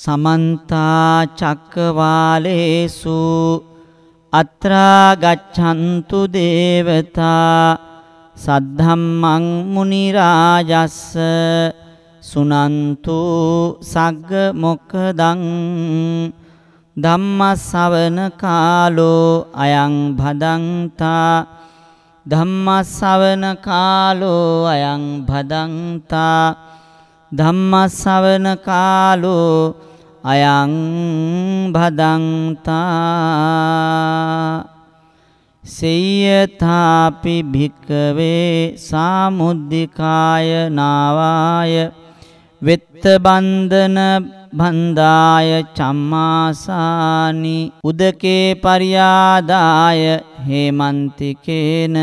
සමන්තා චක්කවාලේසු අත්‍රා ගච්ඡන්තු දේවතා සද්ධම්මං මුනි රාජස්ස සුනන්තු සග්ග මොක්ඛදං ධම්මස්සවන කාලෝ අයං භදංතා ධම්මස්සවන කාලෝ අයං භදංතා ධම්මස්සවන කාලෝ අයං භදන්තා සේයථාපි භික්කවේ සාමුද්దికාය නාවාය වෙත්ත බන්ධන බන්දාය චම්මාසානි උදකේ පරියාදාය හේමන්තිකේන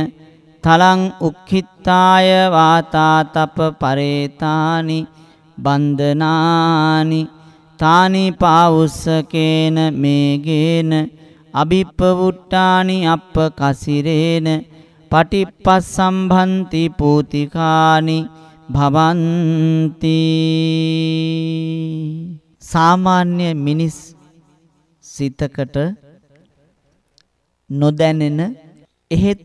තලං උක්ඛිත්තාය වාතාතප පරේතානි බන්ධනානි තානි පාවුස්සකේන මේගේන අභිප්පවුට්ටානි අප්ප කසිරේන පටිප්පස් සම්බන්ති පූතිකානි භවන්ති සාමාන්‍ය මිනිස් සිතකට නොදැනෙන එහෙත්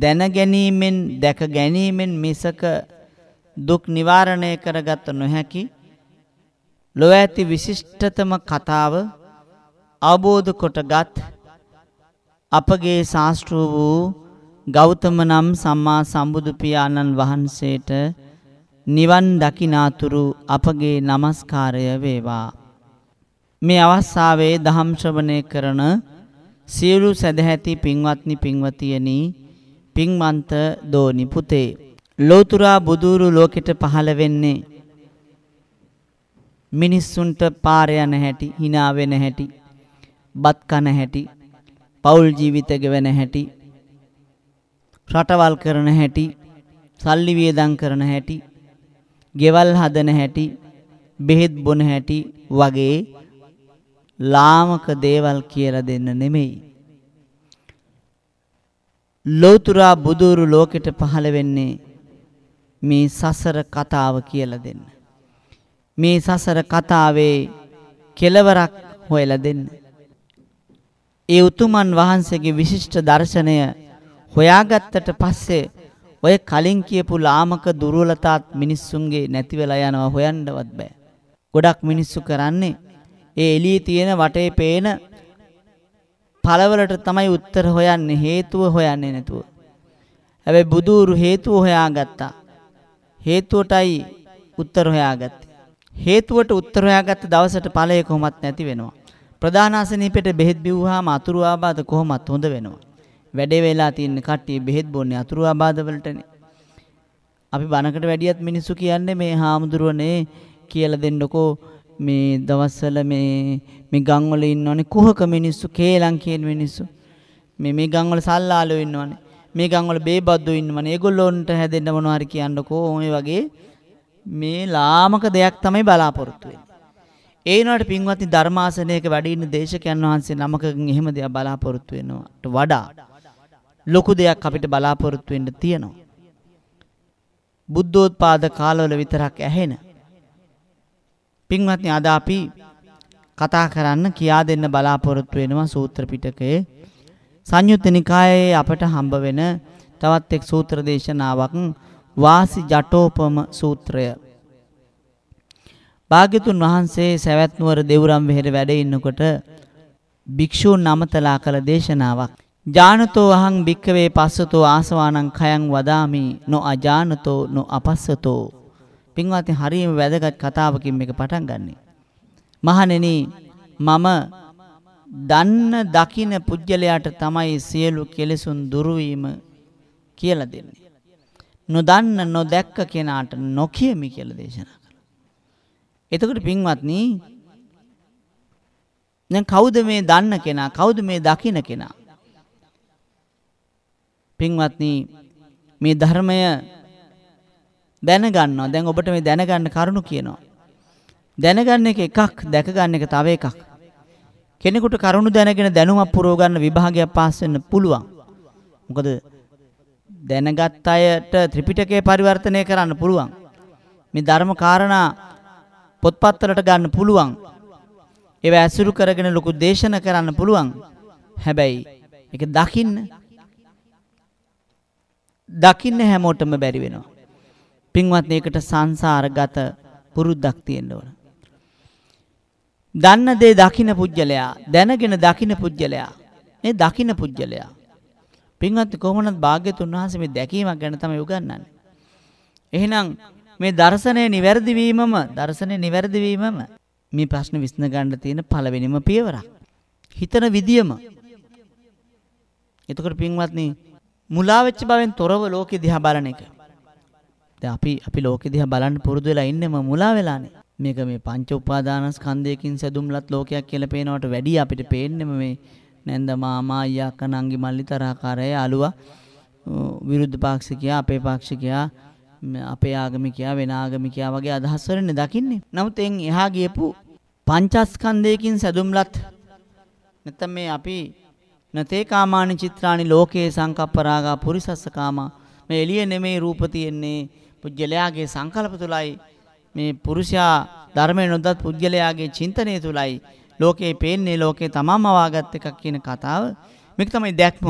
දැන ගැනීමෙන් දැක ගැනීමෙන් මිසක දුක් නිවාරණය කරගත නොහැකි ලොව ඇති විශිෂ්ටතම කතාව අවබෝධ කොටගත් අපගේ ශාස්ත්‍ර වූ ගෞතම නම් සම්මා සම්බුදු පියාණන් වහන්සේට නිවන් දකිනාතුරු අපගේ নমස්කාරය වේවා මේ අවස්ථාවේ දහම් ශ්‍රවණය කරන සියලු සදැහැති පින්වත්නි පින්වතියනි පින්වන්ත දෝනි පුතේ ලෝතුරා බුදුරු ලෝකෙට පහළ වෙන්නේ මිනිස්සුන්ට පාර යන හැටි, hina වෙන හැටි, බත් කන හැටි, පෞල් ජීවිත ගෙවන හැටි, රටවල් කරන හැටි, සල්ලි වියදම් කරන හැටි, ගෙවල් හදන හැටි, බෙහෙත් බොන හැටි වගේ ලාමක දේවල් කියලා දෙන්න නෙමෙයි. ලෝතුරා බුදුරු ලෝකෙට පහළ වෙන්නේ මේ සසර කතාව කියලා දෙන්න. මේ සසර කතාවේ කෙලවරක් හොයලා දෙන්න. ඒ උතුමන් වහන්සේගේ විශිෂ්ට දර්ශනය හොයාගත්තට පස්සේ ඔය කලින් කියපු ලාමක දුර්වලතාත් මිනිස්සුන්ගේ නැති වෙලා යනවා හොයන්නවත් බෑ. ගොඩක් මිනිස්සු කරන්නේ ඒ එළියේ තියෙන වටේ පේන පළවලට තමයි උත්තර හොයන්නේ හේතුව හොයන්නේ නැතුව. හැබැයි බුදුරු හේතුව හොයාගත්තා. හේතුවටයි උත්තර හොයාගත්තේ. හේතුවට උත්තර හොයාගත්ත දවසට ඵලය කොහොමත් නැති වෙනවා. ප්‍රධානාසනීපෙට බෙහෙත් බිව්වහම අතුරු ආබාධ කොහොමත් හොඳ වෙනවා. වැඩේ වෙලා තියෙන කට්ටිය බෙහෙත් බොන්නේ අතුරු ආබාධ වලටනේ. අපි බණකට වැඩියත් මිනිස්සු කියන්නේ මේ හාමුදුරුවනේ කියලා දෙන්නකෝ මේ දවස්වල මේ මේ ගම් වල ඉන්නවනේ කුහක මිනිස්සු කේලම් කියන මිනිස්සු. මේ මේ ගම් වල සල්ලාලෝ ඉන්නවනේ. මේ ගම්වල බේබද්දු ඉන්නවනේ. ඒගොල්ලොන්ට හැදෙන්න මොනවා හරි කියන්නකෝ. ඔය වගේ මේ ලාමක දෙයක් තමයි බලාපොරොත්තු වෙන්නේ. ඒ වෙනාට පින්වත්නි ධර්මාසනයක වැඩ ඉන්න දේශකයන් වහන්සේ නමකකින් එහෙම දෙයක් බලාපොරොත්තු වෙනවට වඩා ලොකු දෙයක් අපිට බලාපොරොත්තු වෙන්න තියෙනවා. බුද්ධෝත්පාද කාලවල විතරක් ඇහෙන පින්වත්නි අද අපි කතා කරන්න කියා දෙන්න බලාපොරොත්තු වෙනවා සූත්‍ර පිටකයේ සංයුත්ත නිකායේ අපට හම්බ වෙන තවත් එක් සූත්‍ර දේශනාවක් වාසි ජටෝපම සූත්‍රය. භාග්‍යතුන් වහන්සේ සවැත් නුවර දෙවුරම් වෙහෙර වැඩ ඉන්නකොට භික්ෂූන් නමතලා කළ දේශනාවක්. ජානතෝ අහං භික්කවේ පස්සතෝ ආසවානං කයං වදාමි නො අජානතෝ නො අපස්සතෝ. පින්වත්නි හරියම වැදගත් කතාවකින් මේක පටන් ගන්නෙ. මහණෙනි මම දන්න දකින පුජ්‍යලයාට තමයි සියලු කෙලෙසුන් දුරවීම කියලා දෙන්නේ. නොදන්න නොදැක්ක කෙනාට නොකියමි කියලා දේශනා කළා. එතකොට පින්වත්නි දැන් කවුද මේ දන්න කෙනා? කවුද මේ දකින කෙනා? පින්වත්නි මේ ධර්මය දැනගන්නවා. දැන් ඔබට මේ දැනගන්න කරුණු කියනවා. දැනගන්න එක එකක්, දැකගන්න එක තව එකක්. කෙනෙකුට කරුණු දැනගෙන දැනුමක් පුරව ගන්න විභාගයක් පාස් වෙන්න පුළුවන්. මොකද දැනගත් අයට ත්‍රිපිටකය පරිවර්තනය කරන්න පුළුවන්. මේ ධර්ම කාරණා පොත්පත්වලට ගන්න පුළුවන්. ඒවා ඇසුරු කරගෙන ලොකු දේශන කරන්න පුළුවන්. හැබැයි ඒක දකින්න දකින්න හැමෝටම බැරි වෙනවා. පින්වත් මේකට සංසාරගත පුරුද්දක් තියෙන්න ඕන. දන්න දේ දකින පුජ්‍යලයා දැනගෙන දකින පුජ්‍යලයා මේ දකින පුජ්‍යලයා පින්වත් කොහොමනත් භාග්‍යතුන් වහන්සේ මේ දැකීමක් ගැන තමයි උගන්වන්නේ එහෙනම් මේ දර්ශනය නිවැරදි වීමම දර්ශනය නිවැරදි වීමම මේ ප්‍රශ්න විසඳ ගන්න තියෙන පළවෙනිම පියවරක් හිතන විදියම එතකොට පින්වත්නි මුලා වෙච්ච බවෙන් තොරව ලෝකෙ දිහා බලන එක දැන් අපි අපි ලෝකෙ දිහා බලන්න පුරුදු වෙලා ඉන්නේ මුලා වෙලානේ මේක මේ පංච උපාදානස්කන්ධයකින් සැදුම්ලත් ලෝකයක් කියලා පේනවට වැඩිය අපිට පේන්නම මේ නැන්ද මාමා අයියා අක්කා නංගි මල්ලි තරහකාරය අලුවා විරුද්ධ පාක්ෂිකයා අපේ පාක්ෂිකයා අපේ ආගමිකයා වෙන ආගමිකයා වගේ අදහස් වලින් දකින්නේ. නමුත් එන් එහා ගියපු පංචස්කන්ධයකින් සැදුම්ලත් නැත්නම් මේ අපි නතේ කාමානි චිත්‍රානි ලෝකේ සංකප්පරාගා පුරිසස්ස කාමා මේ එළිය නෙමේ රූප තියෙන්නේ පුජ්‍යලයාගේ සංකල්ප තුලයි මේ පුරුෂයා ධර්මය නොදත් පුද්ගලයාගේ චින්තනය තුළයි ලෝකේ පේන්නේ ලෝකේ තමම අවාගත් එකක් කියන කතාව මේක තමයි දැක්ම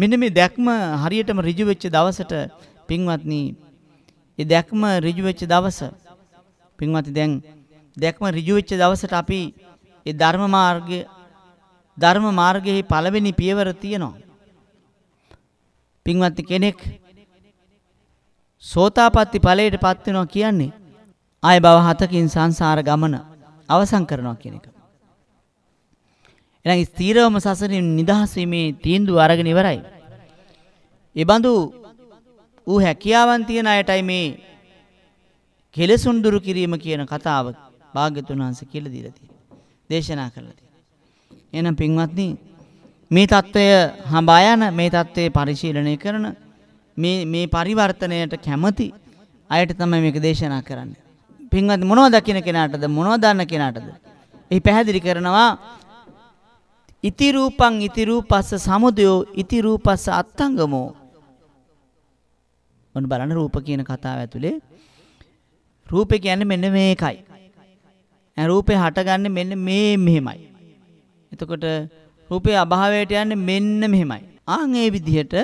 මෙන්න මේ දැක්ම හරියටම ඍජු වෙච්ච දවසට පින්වත්නි ඒ දැක්ම ඍජු වෙච්ච දවස පින්වත්නි දැන් දැක්ම ඍජු වෙච්ච දවසට අපි ඒ ධර්ම මාර්ගයේ ධර්ම මාර්ගයේ පළවෙනි පියවර තියෙනවා පින්වත්නි කෙනෙක් සෝතාපට්ටි ඵලයට පත් වෙනවා කියන්නේ ආය භව හතකින් සංසාර ගමන අවසන් කරනවා කියන එක. එහෙනම් ස්ථීරවම සසරින් නිදහස් වීමේ තීන්දුව අරගෙන ඉවරයි. ඒ බඳු ඌ හැකියාවන් තියන අයටයි මේ කෙලසුන් දුරු කිරීම කියන කතාව භාග්‍යතුන් වහන්සේ කියලා දීලා තියෙනවා. දේශනා කරලා තියෙනවා. එහෙනම් පින්වත්නි මේ தত্ত্বය හඹා යන මේ தত্ত্বයේ පරිශීලනය කරන මේ මේ පරිවර්තනයට කැමති අයට තමයි මේක දේශනා කරන්නේ. පින්වත් මොනවද දකින කෙනාටද මොනවද දන්න කෙනාටද? එහි පැහැදිලි කරනවා ඉති රූපං ඉති රූපස්ස සමුදයෝ ඉති රූපස්ස අත්තංගමෝ ඔන්න බලන්න රූප කියන කතාව ඇතුලේ රූපේ කියන්නේ මෙන්න මේකයි. රූපේ හටගන්නේ මෙන්න මේ මෙහෙමයි. එතකොට රූපේ අභාවයට යන්නේ මෙන්න මෙහෙමයි. ආන් ඒ විදිහට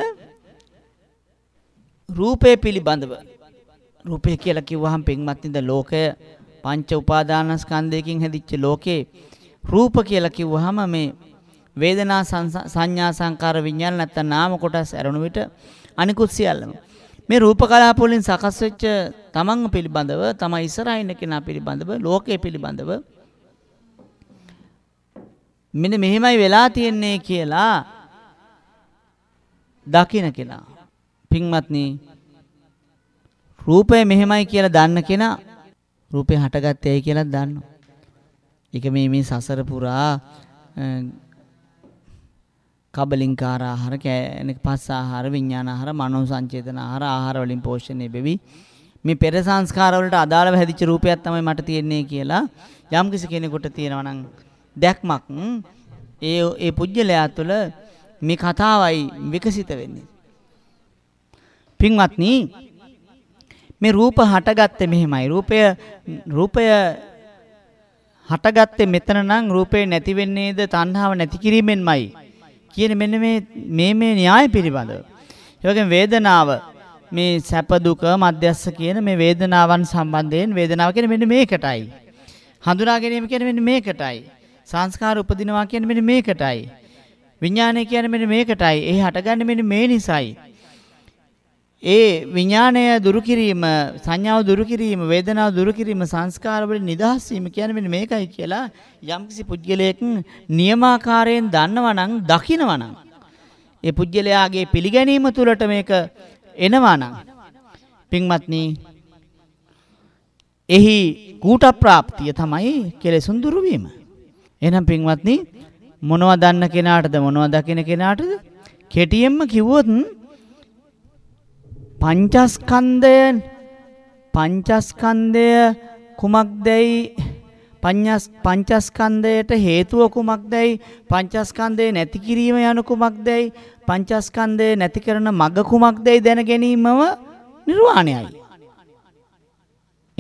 රූපේ පිළිබඳව රූපය කියලා කිව්වහම පින්වත්නි ද ලෝකය පංච උපාදානස්කන්ධයකින් හැදිච්ච ලෝකේ රූප කියලා කිව්වහම මේ වේදනා සංඥා සංකාර විඥාන නැත්නම් නාම කොටස් ඇරුණු විට අනිකුත් සියල්ලම මේ රූප කලාප වලින් සකස් වෙච්ච තමන් පිළිබඳව තම ඉස්සරහින් කෙනා පිළිබඳව ලෝකයේ පිළිබඳව මෙන්න මෙහෙමයි වෙලා තියෙන්නේ කියලා දකින කෙනා පින්වත්නි රූපය මෙහෙමයි කියලා දන්න කෙනා රූපේ හටගත්තේ ඇයි කියලා දන්නවා. ඒක මේ මේ සසර පුරා කබලින්කාර ආහාර කෑනක පස් ආහාර විඥාන ආහාර මනෝ සංචේතන ආහාර ආහාර වලින් පෝෂණය වෙවි මේ පෙර සංස්කාර වලට අදාළව හැදිච්ච රූපයක් තමයි මට තියෙන්නේ කියලා යම් කිසි කෙනෙකුට තියෙනවා නම් දැක්මක් ඒ ඒ පුජ්‍යලයා තුළ මේ කතාවයි විකසිත වෙන්නේ පින්වත්නි මේ රූප හටගත්තේ මෙහෙමයි. රූපය රූපය හටගත්තේ මෙතන නම් රූපේ නැති වෙන්නේද තණ්හාව නැති කිරීමෙන්මයි කියන මෙන්න මේ මේ මේ න්‍යාය පිළිබඳව. ඒ වේදනාව මේ සැප දුක මධ්‍යස්ස කියන මේ වේදනාවන් සම්බන්ධයෙන් වේදනාව කියන්නේ මෙන්න මේකටයි. හඳුනා ගැනීම කියන්නේ මෙන්න මේකටයි. සංස්කාර උපදිනවා කියන්නේ මෙන්න මේකටයි. විඥානය කියන්නේ මෙන්න මේකටයි. ඒ හටගන්නේ මෙන්න මේ නිසයි. ඒ විඥාණය දුරු කිරීම, සංඥාව දුරු කිරීම, වේදනාව දුරු කිරීම, සංස්කාර වලින් නිදහස් වීම කියන්නේ මෙන්න මේකයි කියලා යම්කිසි පුද්ගලයෙක් නියමාකාරයෙන් දන්නවා නම්, දකිනවා නම් ඒ පුද්ගලයාගේ පිළිගැනීම තුළට මේක එනවා නම් පින්වත්නි එහි කූට ප්‍රාප්තිය තමයි කෙලෙසුන් දුරු වීම. එහෙනම් පින්වත්නි මොනවද දන්න කෙනාටද මොනවද දකින කෙනාටද කෙටියෙන්ම කිව්වොත් පංචස්කන්ධය පංචස්කන්ධය කුමක්දයි පඤ්ඤස් පංචස්කන්ධයට හේතුව කුමක්දයි පංචස්කන්ධය නැති කිරීම යනු කුමක්දයි පංචස්කන්ධය නැති කරන මඟ කුමක්දයි දැන ගැනීමම නිර්වාණයයි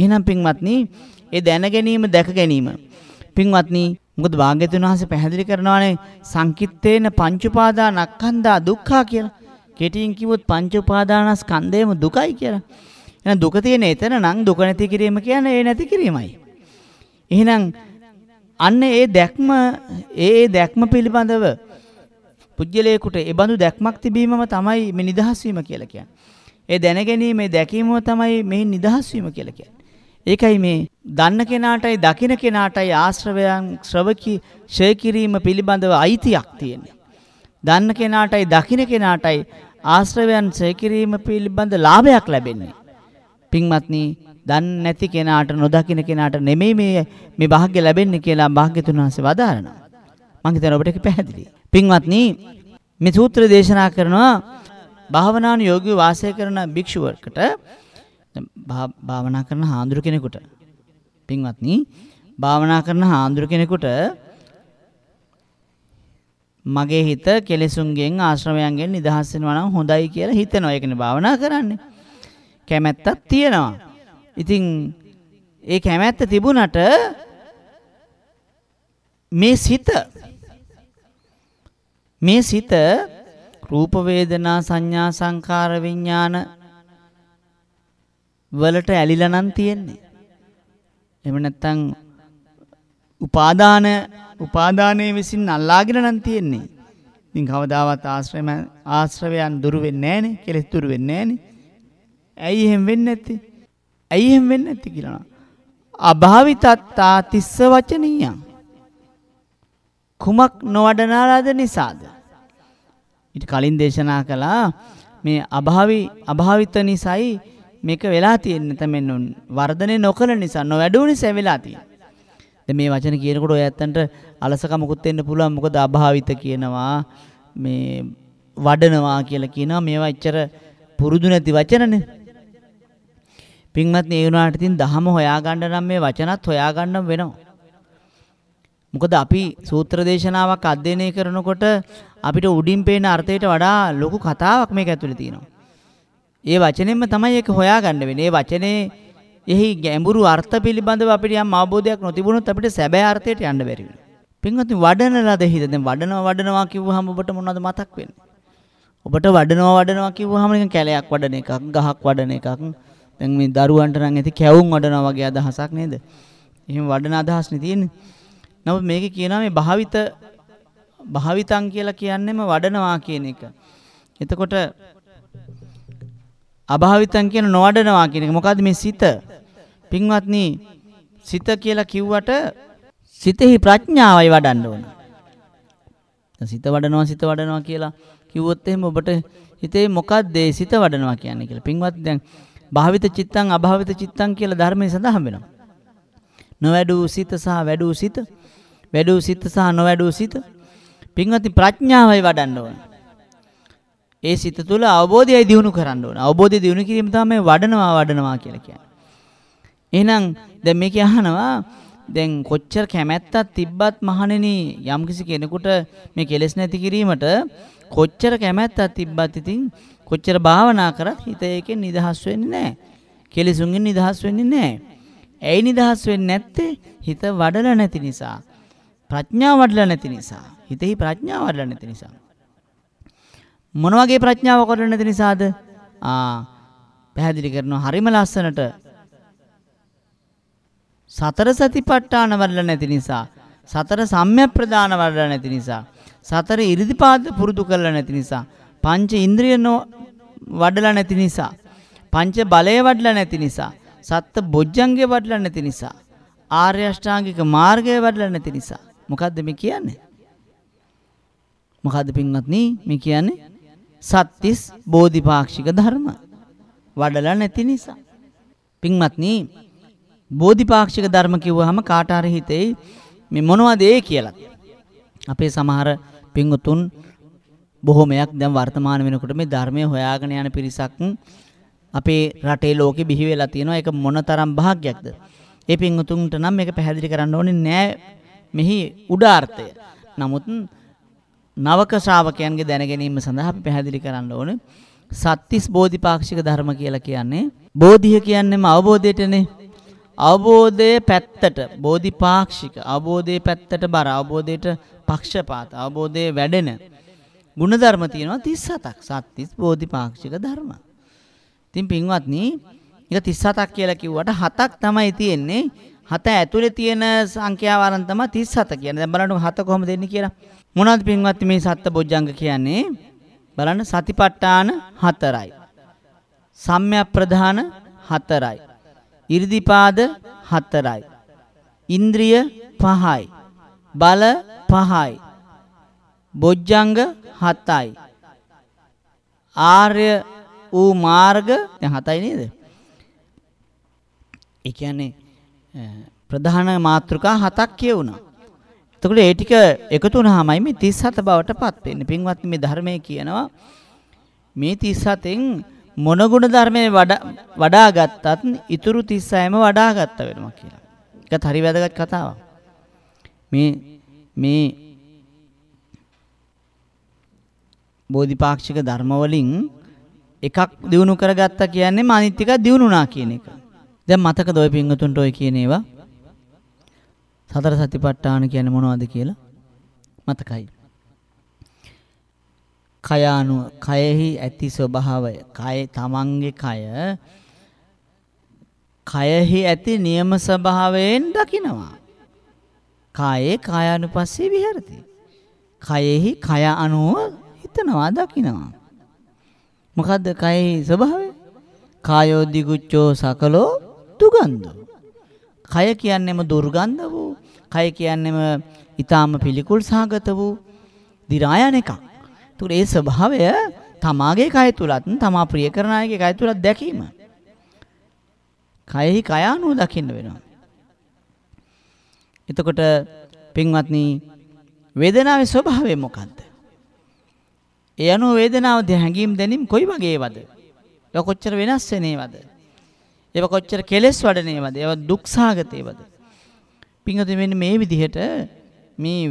එහෙනම් පින්වත්නි ඒ දැන ගැනීම දැක ගැනීම පින්වත්නි මොකද භාග්‍යතුන් වහන්සේ පැහැදිලි කරනවානේ සංකිට්ඨේන පංච උපාදානස්කන්ධා දුක්ඛා කියලා කෙටියෙන් කිව්වොත් පංච උපාදානස්කන්ධයම දුකයි කියලා. එහෙනම් දුක තියෙන එතන නම් දුක නැති කිරීම කියන්නේ ඒ නැති කිරීමයි. එහෙනම් අන්න ඒ දැක්ම ඒ දැක්ම පිළිබඳව පුජ්‍යලේකුට ඒ බඳු දැක්මක් තිබීමම තමයි මේ නිදහස් වීම කියලා කියන්නේ. ඒ දැනගැනීම ඒ දැකීමම තමයි මේ නිදහස් වීම කියලා කියන්නේ. ඒකයි මේ දන්න කෙනාටයි දකින කෙනාටයි ආශ්‍රවයන් ශ්‍රවකී ෂය කිරීම පිළිබඳව අයිතියක් තියෙන්නේ. දන්න කෙනාටයි දකින්න කෙනාටයි ආශ්‍රවයන් සේකිරීම පිළිබඳ ලාභයක් ලැබෙන්නේ. පින්වත්නි, දන්නේ නැති කෙනාට නොදකින්න කෙනාට නෙමෙයි මේ මේ වාග්ය ලැබෙන්නේ කියලා භාග්‍යතුන් වහන්සේ වදාරනවා. මම හිතන ඔබට ඒක පැහැදිලි. පින්වත්නි, මේ සූත්‍ර දේශනා කරනවා භාවනාන යෝගී වාසය කරන භික්ෂුවකට භාවනා කරන හාඳුරු කෙනෙකුට පින්වත්නි භාවනා කරන හාඳුරු කෙනෙකුට මගේ හිත කෙලෙසුන්ගෙන් ආශ්‍රමයන්ගෙන් නිදහස් වෙනවා නම් හොඳයි කියලා හිතනවා. ඒකනේ භාවනා කරන්නේ. කැමැත්තක් තියෙනවා. ඉතින් ඒ කැමැත්ත තිබුණට මේ සිත මේ සිත රූප වේදනා සංඥා සංකාර විඥාන වලට ඇලිලා නම් තියෙන්නේ. එහෙම නැත්නම් උපාදාන උපාදානයේ විසින් අල්ලාගෙන නම් තියෙන්නේ. ඉතින් කවදාවත් ආශ්‍රයම ආශ්‍රවයන් දුරු වෙන්නේ නැහනේ. කෙලෙස් දුරු වෙන්නේ නැහනේ. ඇයි එහෙම වෙන්නේ නැත්තේ? ඇයි එහෙම වෙන්නේ නැත්තේ කියලා. අභාවිතත්තා තිස්ස වචනීයං. කුමක් නොවඩනාලාද නිසාද? ඊට කලින් දේශනා කළා මේ අභාවි අභාවිත නිසායි මේක වෙලා තියෙන්නේ තමෙන් වර්ධනය නොකළ නිසා නොවැඩුණු නිසා වෙලා තියෙන්නේ. දැන් මේ වචන කියනකොට ඔය ඇත්තන්ට අලසකමකුත් වෙන්න පුළුවන් මොකද අභාවිත කියනවා මේ වඩනවා කියලා කියනවා මේවා එච්චර පුරුදු නැති වචනනේ. පින්වත්නි ඒ වුණාට ඉතින් දහම හොයාගන්න නම් මේ වචනත් හොයාගන්නම වෙනවා. මොකද අපි සූත්‍ර දේශනාවක් අධ්‍යයනය කරනකොට අපිට උඩින් පේන අර්ථයට වඩා ලොකු කතාවක් මේක ඇතුලේ තියෙනවා. ඒ වචනේම තමයි ඒක හොයාගන්න වෙන්නේ. ඒ වචනේ එහි ගැඹුරු අර්ථ පිළිබඳව අපිට යම් අවබෝධයක් නොතිබුණොත් අපිට සැබෑ අර්ථයට යන්න බැරි වෙනවා. පින්වත්නි වඩන ලද හිත දැන් වඩනවා වඩනවා කිව්වහම ඔබට මොනවද මතක් වෙන්නේ? ඔබට වඩනවා වඩනවා කිව්වහම නිකන් කැලයක් වඩන එකක්, ගහක් වඩන එකක්. දැන් මේ දරුවන්ට නම් ඇති කැවුම් වඩනවා වගේ අදහසක් නේද? එහෙම වඩන අදහස් නේ තියෙන්නේ. නමුත් මේකේ කියනවා මේ භාවිත භාවිතං කියලා කියන්නේම වඩනවා කියන එක. එතකොට අභාවිතං කියන නොවඩනවා කියන එක. මොකද්ද මේ සිත? පින්වත්නි සිත කියලා කිව්වට සිතෙහි ප්‍රඥාවයි වඩන්න ඕන. සිත වඩනවා සිත වඩනවා කියලා කිව්වොත් එහෙම ඔබට හිතේ මොකද්ද ඒ සිත වඩනවා කියන්නේ කියලා. පින්වත් දැන් භාවිත චිත්තං අභාවිත චිත්තං කියලා ධර්මයේ සඳහන් වෙනවා. නොවැඩූ සිත සහ වැඩූ සිත, වැඩූ සිත සහ නොවැඩූ සිත. පින්වත්නි ප්‍රඥාවයි වඩන්න ඕනේ. ඒ සිත තුළ අවබෝධයයි දිනු කරන්න ඕන. අවබෝධය දිනු කිරීම තමයි වඩනවා වඩනවා කියලා කියන්නේ. එහෙනම් දැන් මේක අහනවා දැන් කොච්චර කැමැත්තක් තිබ්බත් මහණෙනි යම්කිසි කෙනෙකුට මේ කෙලෙස් නැති කිරීමට කොච්චර කැමැත්තක් තිබ්බත් ඉතින් කොච්චර භාවනා කරත් හිත ඒකෙන් නිදහස් වෙන්නේ නැහැ. කෙලෙසුන්ගෙන් නිදහස් වෙන්නේ නැහැ. ඇයි නිදහස් වෙන්නේ නැත්තේ? හිත වඩලා නැති නිසා. ප්‍රඥාව වඩලා නැති නිසා. හිතෙහි ප්‍රඥාව වඩලා නැති නිසා. මොන වගේ ප්‍රඥාව කරලා නැති නිසාද? ආ පැහැදිලි කරනවා හරිම ලස්සනට. සතර සතිපට්ඨාන වඩලා නැති නිසා, සතර සම්‍යප්ප්‍රදාන වඩලා නැති නිසා, සතර ඉරිදිපාද පුරුදු කරලා නැති නිසා, පංච ඉන්ද්‍රියන වඩලා නැති නිසා, පංච බලය වඩලා නැති නිසා, සත්ත බොජ්ජංගේ වඩලා නැති නිසා, ආර්ය අෂ්ටාංගික මාර්ගය වඩලා නැති නිසා. මොකද්ද මේ කියන්නේ? මොකද්ද පින්වත්නි මේ කියන්නේ? සත්තිස් බෝධිපාක්ෂික ධර්ම වඩලා නැති නිසා. පින්වත්නි බෝධිපාක්ෂික ධර්ම කිව්වහම කාට හරි හිතේ මේ මොනවද ඒ කියලා. අපේ සමහර පින්වතුන් බොහොමයක් දැන් වර්තමාන වෙනකොට මේ ධර්මය හොයාගෙන යන පිරිසක් අපේ රටේ ලෝකෙ බිහි වෙලා තියෙනවා. ඒක මොනතරම් භාග්යක්ද? ඒ පින්වතුන්ට නම් මේක පැහැදිලි කරන්න ඕනේ නෑ මෙහි උඩාර්ථය. නමුත් නවක ශ්‍රාවකයන්ගේ දැනගැනීම සඳහා අපි පැහැදිලි කරන්න ඕන සත්‍තිස් බෝධිපාක්ෂික ධර්ම කියලා කියන්නේ බෝධිය කියන්නේම අවබෝධයටනේ අවබෝධයේ පැත්තට බෝධිපාක්ෂික අවබෝධයේ පැත්තට බර අවබෝධයට පක්ෂපාත අවබෝධයේ වැඩෙන ಗುಣධර්ම තියෙනවා 37ක් සත්‍තිස් බෝධිපාක්ෂික ධර්ම. ඉතින් පින්වත්නි ඒක 37ක් කියලා කිව්වට හතක් තමයි තියෙන්නේ. හත ඇතුලේ තියෙන සංඛ්‍යාව අරන් තමයි 37 කියන්නේ. දැන් බලන්න හත කොහොමද දෙන්නේ කියලා. මොනවද පින්වත් මේ සත්ත බොජ්ජංග කියන්නේ? බලන්න සතිපට්ඨාන හතරයි. සම්‍යප්ප්‍රධාන හතරයි. ඉර්ධිපාද හතරයි. ඉන්ද්‍රිය පහයි. බල පහයි. බොජ්ජංග හතයි. ආර්ය ඌ මාර්ග දැන් හතයි නේද? ඒ කියන්නේ ප්‍රධාන මාතෘකා හතක් කියවුණා. එතකොට ඒ ටික එකතු වුණාමයි මේ 37 බවටපත් වෙන්නේ. පින්වත් මේ ධර්මයේ කියනවා මේ 37න් මොන ගුණ ධර්මයේ වඩා ගත්තත් ඉතුරු 36ම වඩා ගත්ත වෙනවා කියලා. ඒකත් හරි වැදගත් කතාවක්. මේ මේ බෝධිපාක්ෂික ධර්ම වලින් එකක් දිනු කරගත්තා කියන්නේ අනිත් එක දිනුනා කියන එක. දැන් මතකද ඔය පින්වතුන්ට ඔය කියන ඒවා? සතර සතිපට්ඨාන කියන්නේ මොනවද කියලා මතකයි. කය අනුව කයෙහි ඇති ස්වභාවය කය තමන්ගේ කය කයෙහි ඇති නියම ස්වභාවයෙන් දකිනවා. කායේ කායානුපස්සේ විහෙරති. කයෙහි කය අනුව හිතනවා දකිනවා. මොකද්ද කයෙහි ස්වභාවය? කායෝ දිගුච්ඡෝ සකලෝ දුගන්ධෝ. කය කියන්නේම දුර්ගන්ධ වූ කය කියන්නේම ඊටාම පිළිකුල් සහගත වූ දි රායන එකක්. ඒතකොට ඒ ස්වභාවය තමාගේ කය තුලත් තමා ප්‍රිය කරන අයගේ කය තුලත් දැකීම. කයෙහි කය අනුව දකින්න වෙනවා. එතකොට පින්වත්නි වේදනාවේ ස්වභාවය මොකද්ද? ඒ අනුව වේදනාව හැඟීම් දැනීම් කොයි වගේවද? ඒවා කොච්චර වෙනස් වෙනේවද? ඒවා කොච්චර කෙලෙස් වඩනේවද? ඒවා දුක්සහගතේවද? පිංගත වෙන්නේ මේ විදිහට මේ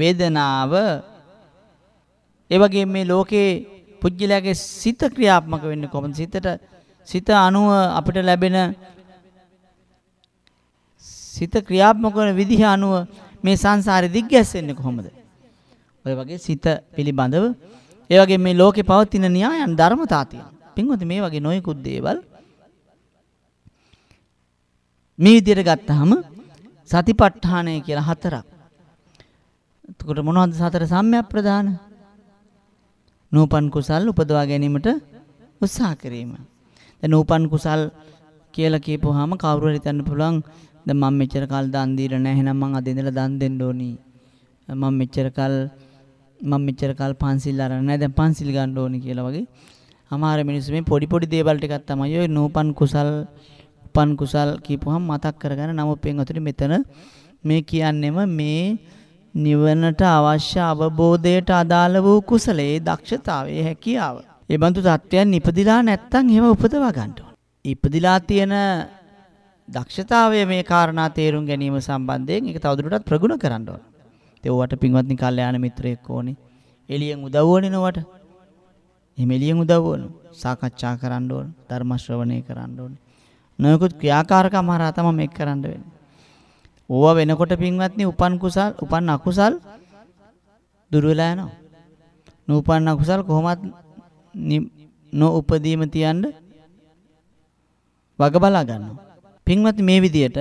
වේදනාව ඒ වගේ මේ ලෝකේ පුජ්‍යලයාගේ සිත ක්‍රියාත්මක වෙන්නේ කොහොමද සිතට සිත අනුව අපිට ලැබෙන සිත ක්‍රියාත්මක වන විදිහ අනුව මේ සංසාරෙ දිග්ගැස්සෙන්නේ කොහොමද ඔය වගේ සිත පිළිබඳව ඒ වගේ මේ ලෝකේ පවතින න්‍යායන් ධර්මතා තියෙනවා පින්වතුනි මේ වගේ නොයෙකුත් දේවල් මේ විදිහට ගත්තාම සතිපට්ඨානය කියලා හතරක්. එතකොට මොනවද සතර සම්‍යක්ප්‍රදාන? නූපන් කුසල් උපදවා ගැනීමට උත්සාහ කිරීම. දැන් නූපන් කුසල් කියලා කියපුවාම කවුරු හරි හිතන්න පුළුවන් දැන් මම මෙච්චර කල් දන් දීලා නැහැ එහෙනම් මං අද ඉඳලා දන් දෙන්න ඕනි. මම මෙච්චර කල් මම මෙච්චර කල් පන්සිල් අරන් නැහැ දැන් පන්සිල් ගන්න ඕනි කියලා වගේ. අමාරු මිනිස්සු මේ පොඩි පොඩි දේවල් ටිකක් තමයි ඔය නූපන් කුසල් උප්පන් කුසල් කියපුවහම මතක් කරගන්න නම පින්වතුනි මෙතන මේ කියන්නෙම මේ නිවනට අවශ්‍ය අවබෝධයට අදාළ වූ කුසලයේ දක්ෂතාවයේ හැකියාව. ඒ බඳු தත්වයන් ඉපදිලා නැත්තම් ඒව උපදවා ගන්න ඕන. ඉපදිලා තියෙන දක්ෂතාවය මේ කාරණා තේරුම් ගැනීම සම්බන්ධයෙන් ඒක තවදුරටත් ප්‍රගුණ කරන්න ඕන. තෙව්වට පින්වත්නි කල්යාණ මිත්‍රයෙක් ඕනේ. එළියෙන් උදව් ඕනේ නවට. එහෙම එළියෙන් උදව් ඕන. සාකච්ඡා කරන්න ඕන. ධර්ම ශ්‍රවණය කරන්න ඕන. නොයෙකුත් ක්‍රියාකාරකම් හරහා තමයි මේක කරන්න වෙන්නේ. ඕවා වෙනකොට පින්වත්නි උපන් කුසල් උපන් අකුසල් දුර වෙලා යනවා. නූපන් අකුසල් කොහොමත් නොඋපදීම තියන්න වග බලා ගන්නවා. පින්වත්නි මේ විදියට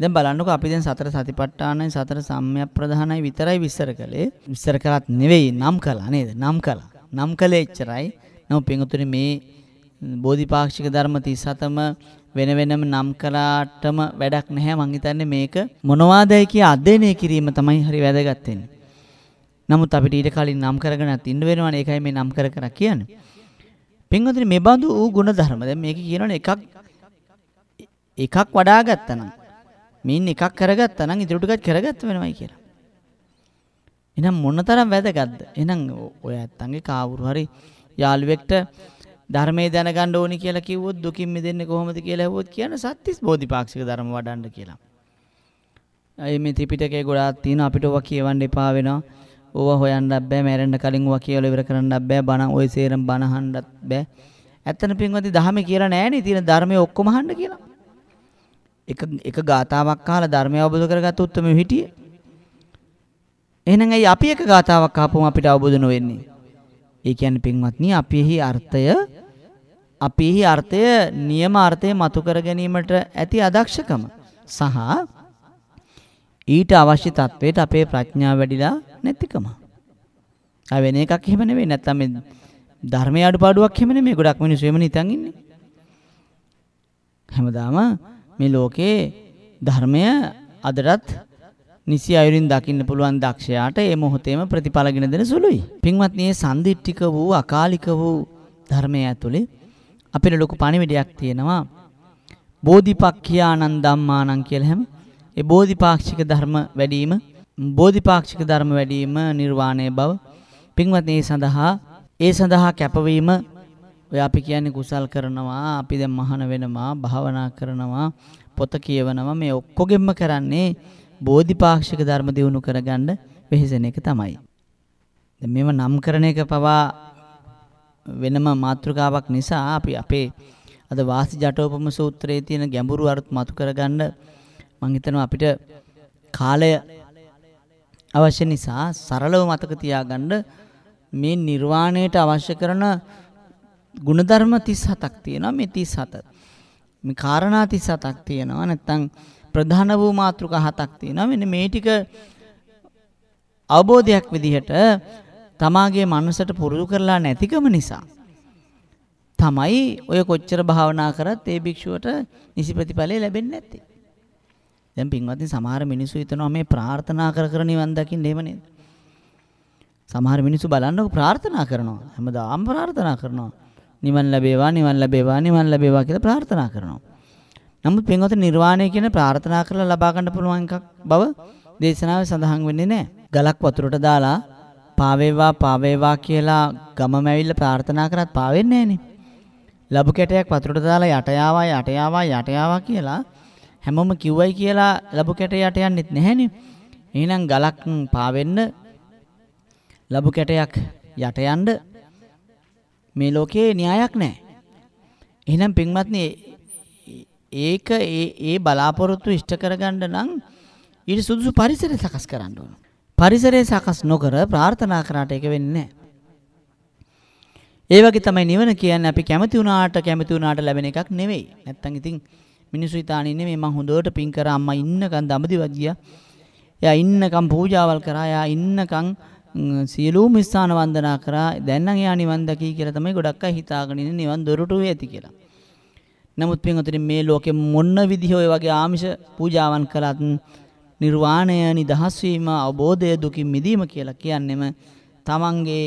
දැන් බලන්නකෝ අපි දැන් සතර සතිපට්ඨානයි සතර සම්‍යක්ප්‍රධානයි විතරයි විස්තර කළේ. විස්තර කරත් නෙවෙයි නම් කළා නේද? නම් කළා. නම් කළේ එච්චරයි. නමුත් පින්වතුනි මේ බෝධිපාක්ෂික ධර්ම 37ම වෙන වෙනම නම් කළාටම වැඩක් නැහැ මං හිතන්නේ මේක මොනවාදයි කිය අධ්‍යයනය කිරීම තමයි හරි වැදගත් වෙන්නේ. නමුත් අපිට ඊට කලින් නම් කරගෙනත් ඉන්න වෙනවනේ ඒකයි මේ නම් කර කර කියන්නේ. පින්වතුනි මේ බඳු ඌ ಗುಣධර්ම දැන් මේක කියනවනේ එකක් එකක් වඩා ගත්තා නම් මින් එකක් කරගත්තා නම් ඉතුරු ටිකක් කරගත්ත වෙනවයි කියලා. එහෙනම් මොනතරම් වැදගත්ද? එහෙනම් ඔය ඇත්තන්ගේ කාවුරු හරි යාළුවෙක්ට ධර්මයේ දැනගන්න ඕනි කියලා කිව්වොත් දුකින් මිදෙන්නේ කොහොමද කියලා ඇහුවොත් කියන්නේ සත්‍තිස් බෝධිපාක්ෂික ධර්ම වඩන්න කියලා. අය මේ ත්‍රිපිටකේ ගොඩාක් තියෙන අපිට ඕවා කියවන්න එපා වෙනවා. ඕවා හොයන්න බෑ, මැරෙන්න කලින් ඕවා කියලා ඉවර කරන්න බෑ, බණ ওই සේරම බණ අහන්නත් බෑ. ඇත්තන පින්වත්නි ධහමේ කියලා නෑනේ තියෙන ධර්මයේ ඔක්කොම අහන්න කියලා. එක එක ගාතාවක් අහලා ධර්මය අවබෝධ කරගත්තොත් උත්තම හිටියේ. එහෙනම් ඇයි අපි එක ගාතාවක් අහපුවම අපිට අවබෝධ නොවෙන්නේ? ඒ කියන්නේ පින්වත්නි අපි එහි අර්ථය අපිහි අර්ථය නියම අර්ථය මතු කර ගැනීමට ඇති අදක්ෂකම සහ ඊට අවශ්‍ය තත්වයට අපේ ප්‍රඥාව වැඩිලා නැතිකම. ආ වෙන එකක් එහෙම නෙවෙයි නැත්තම් මේ ධර්මයේ අඩුපාඩුවක් එහෙම නෙමෙයි ගොඩක් මිනිස්සු එහෙම නිතන් ඉන්නේ. හැමදාම මේ ලෝකේ ධර්මය අදටත් නිසි අයුරින් දකින්න පුළුවන් දක්ෂයාට ඒ මොහොතේම ප්‍රතිඵලගෙන දෙන සුළුයි. පින්වත්නි, සන්දිට්ඨික වූ අකාලික වූ ධර්මය ඇතුලේ අපිට ලොකු පණිවිඩයක් තියෙනවා. බෝධිපක්ඛ්‍යානං ධම්මානං කියලා හැම ඒ බෝධිපාක්ෂික ධර්ම වැඩිම බෝධිපාක්ෂික ධර්ම වැඩිම නිර්වාණය බව පින්වත්නි ඒ සඳහා ඒ සඳහා කැපවීම ඔය අපි කියන්නේ කුසල් කරනවා අපි දැන් මහාන වෙනවා භාවනා කරනවා පොත කියවනවා මේ ඔක්කොගෙම කරන්නේ බෝධිපාක්ෂික ධර්ම දියුණු කරගන්න වෙහෙසෙන එක තමයි. දැන් මේව නම් කරන එක පවා වෙනම මාතෘකාවක් නිසා අපි අපේ අද වාසි ජටෝපම සූත්‍රයේ තියෙන ගැඹුරු අර්ථ මතු කරගන්න මම හිතනවා අපිට කාලය අවශ්‍ය නිසා සරලව මතක තියාගන්න මේ නිර්වාණයට අවශ්‍ය කරන ಗುಣධර්ම 37ක් තියෙනවා මේ 37. මේ කාරණා 37ක් තියෙනවා නැත්නම් ප්‍රධාන වූ මාතෘකා හතක් තියෙනවා මෙන්න මේ ටික අවබෝධයක් විදිහට තමාගේ මනසට පුරුදු කරලා නැතිකම නිසා තමයි ඔය කොච්චර භාවනා කරත් ඒ භික්ෂුවට නිසි ප්‍රතිඵලය ලැබෙන්නේ නැත්තේ. දැන් පින්වත්නි සමහර මිනිස්සු හිතනවා මේ ප්‍රාර්ථනා කර කර නිවන් දකින්න එහෙම නේද? සමහර මිනිස්සු බලන්නකො ප්‍රාර්ථනා කරනවා. හැමදාම ප්‍රාර්ථනා කරනවා. නිවන් ලැබේවා නිවන් ලැබේවා නිවන් ලැබේවා කියලා ප්‍රාර්ථනා කරනවා. නමුත් පින්වත්නි නිර්වාණය කියන ප්‍රාර්ථනා කරලා ලබා ගන්න පුළුවන් එකක් බව දේශනාවේ සඳහන් වෙන්නේ නැහැ. ගලක් වතුරට දාලා පාවේවා පාවේවා කියලා ගමම ඇවිල්ලා ප්‍රාර්ථනා කරත් පාවෙන්නේ නැහනේ. ලබු කැටයක් වතුරට දාලා යට යාවා යට යාවා යට යාවා කියලා හැමෝම කිව්වයි කියලා ලබු කැට යට යන්නෙත් නැහනේ. එහෙනම් ගලක් පාවෙන්න ලබු කැටයක් යට යන්න මේ ලෝකේ න්‍යායක් නැහැ. එහෙනම් පින්වත්නි ඒක ඒ ඒ බලාපොරොත්තු ඉෂ්ට කරගන්න නම් ඊට සුදුසු පරිසරය සකස් කරන්න ඕන. පරිසරය සකස් නොකර ප්‍රාර්ථනා කරාට ඒක වෙන්නේ ඒ වගේ තමයි නිවන කියන්නේ අපි කැමති වුණාට කැමති වුණාට ලැබෙන එකක් නෙවෙයි. නැත්තම් ඉතින් මිනිස්සු හිතාන ඉන්නේ මේ මං හොඳට පින් කර අම්මා ඉන්නකන් දඹදිවත් ගියා. එයා ඉන්නකම් පූජාවල් කරා. එයා ඉන්නකම් සියලුම ස්ථාන වන්දනා කරා. දැන් නම් එයා නිවන් දකි කියලා තමයි ගොඩක් අය හිතාගෙන ඉන්නේ නිවන් දොරටු වේ ඇති කියලා. නමුත් පින්වතුනි මේ ලෝකෙ මොන විදිහ ඔය වගේ ආමිෂ පූජාවන් කළත් නිර්වාණය නිදහස් වීම අවබෝධය දුකින් මිදීම කියලා කියන්නෙම තමන්ගේ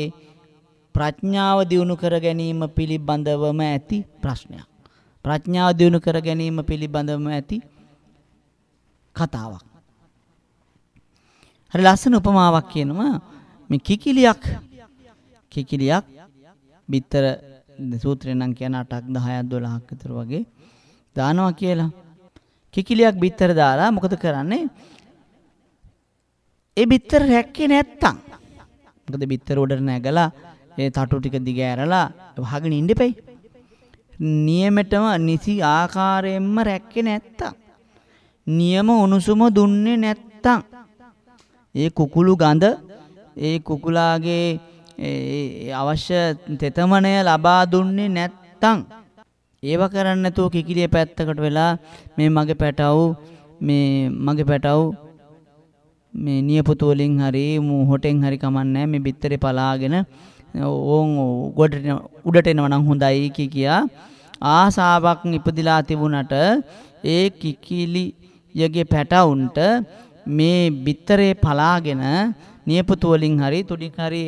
ප්‍රඥාව දියුණු කර ගැනීම පිළිබඳවම ඇති ප්‍රශ්නයක්. ප්‍රඥාව දියුණු කර ගැනීම පිළිබඳවම ඇති කතාවක්. හරි ලස්සන උපමාවක් කියනවා මේ කිකිලියක් කිකිලියක් බිත්තර සූත්‍රය නම් කියන 8ක් 10ක් 12ක් විතර වගේ දානවා කියලා. කිකිලියක් බිත්තර දාලා මොකද කරන්නේ? ඒ බිත්තර රැක්කේ නැත්තම් මොකද බිත්තර උඩට නැගලා ඒ තටු ටික දිග ඇරලා වහගෙන ඉන්න එපයි. නියමෙටම නිසි ආකාරයෙන්ම රැක්කේ නැත්තම් නියම උණුසුම දුන්නේ නැත්තම් ඒ කුකුළු ගඳ ඒ කුකුලාගේ අවශ්‍ය තෙතමනය ලබා දුන්නේ නැත්තම් ඒව කරන්න නැතුව කිකිලිය පැත්තකට වෙලා මේ මගේ පැටවු මේ මගේ පැටවු මේ නියපොතු වලින් හරි මුහොටෙන් හරි කමන්නේ මේ බිත්තරේ පලාගෙන ඕන් ගොඩට උඩට එනවා නම් හොඳයි කියා ආසාවක් ඉපදිලා තිබුණට ඒ කිකිලියගේ පැටවුන්ට මේ බිත්තරේ පලාගෙන නියපොතු වලින් හරි තුඩින් හරි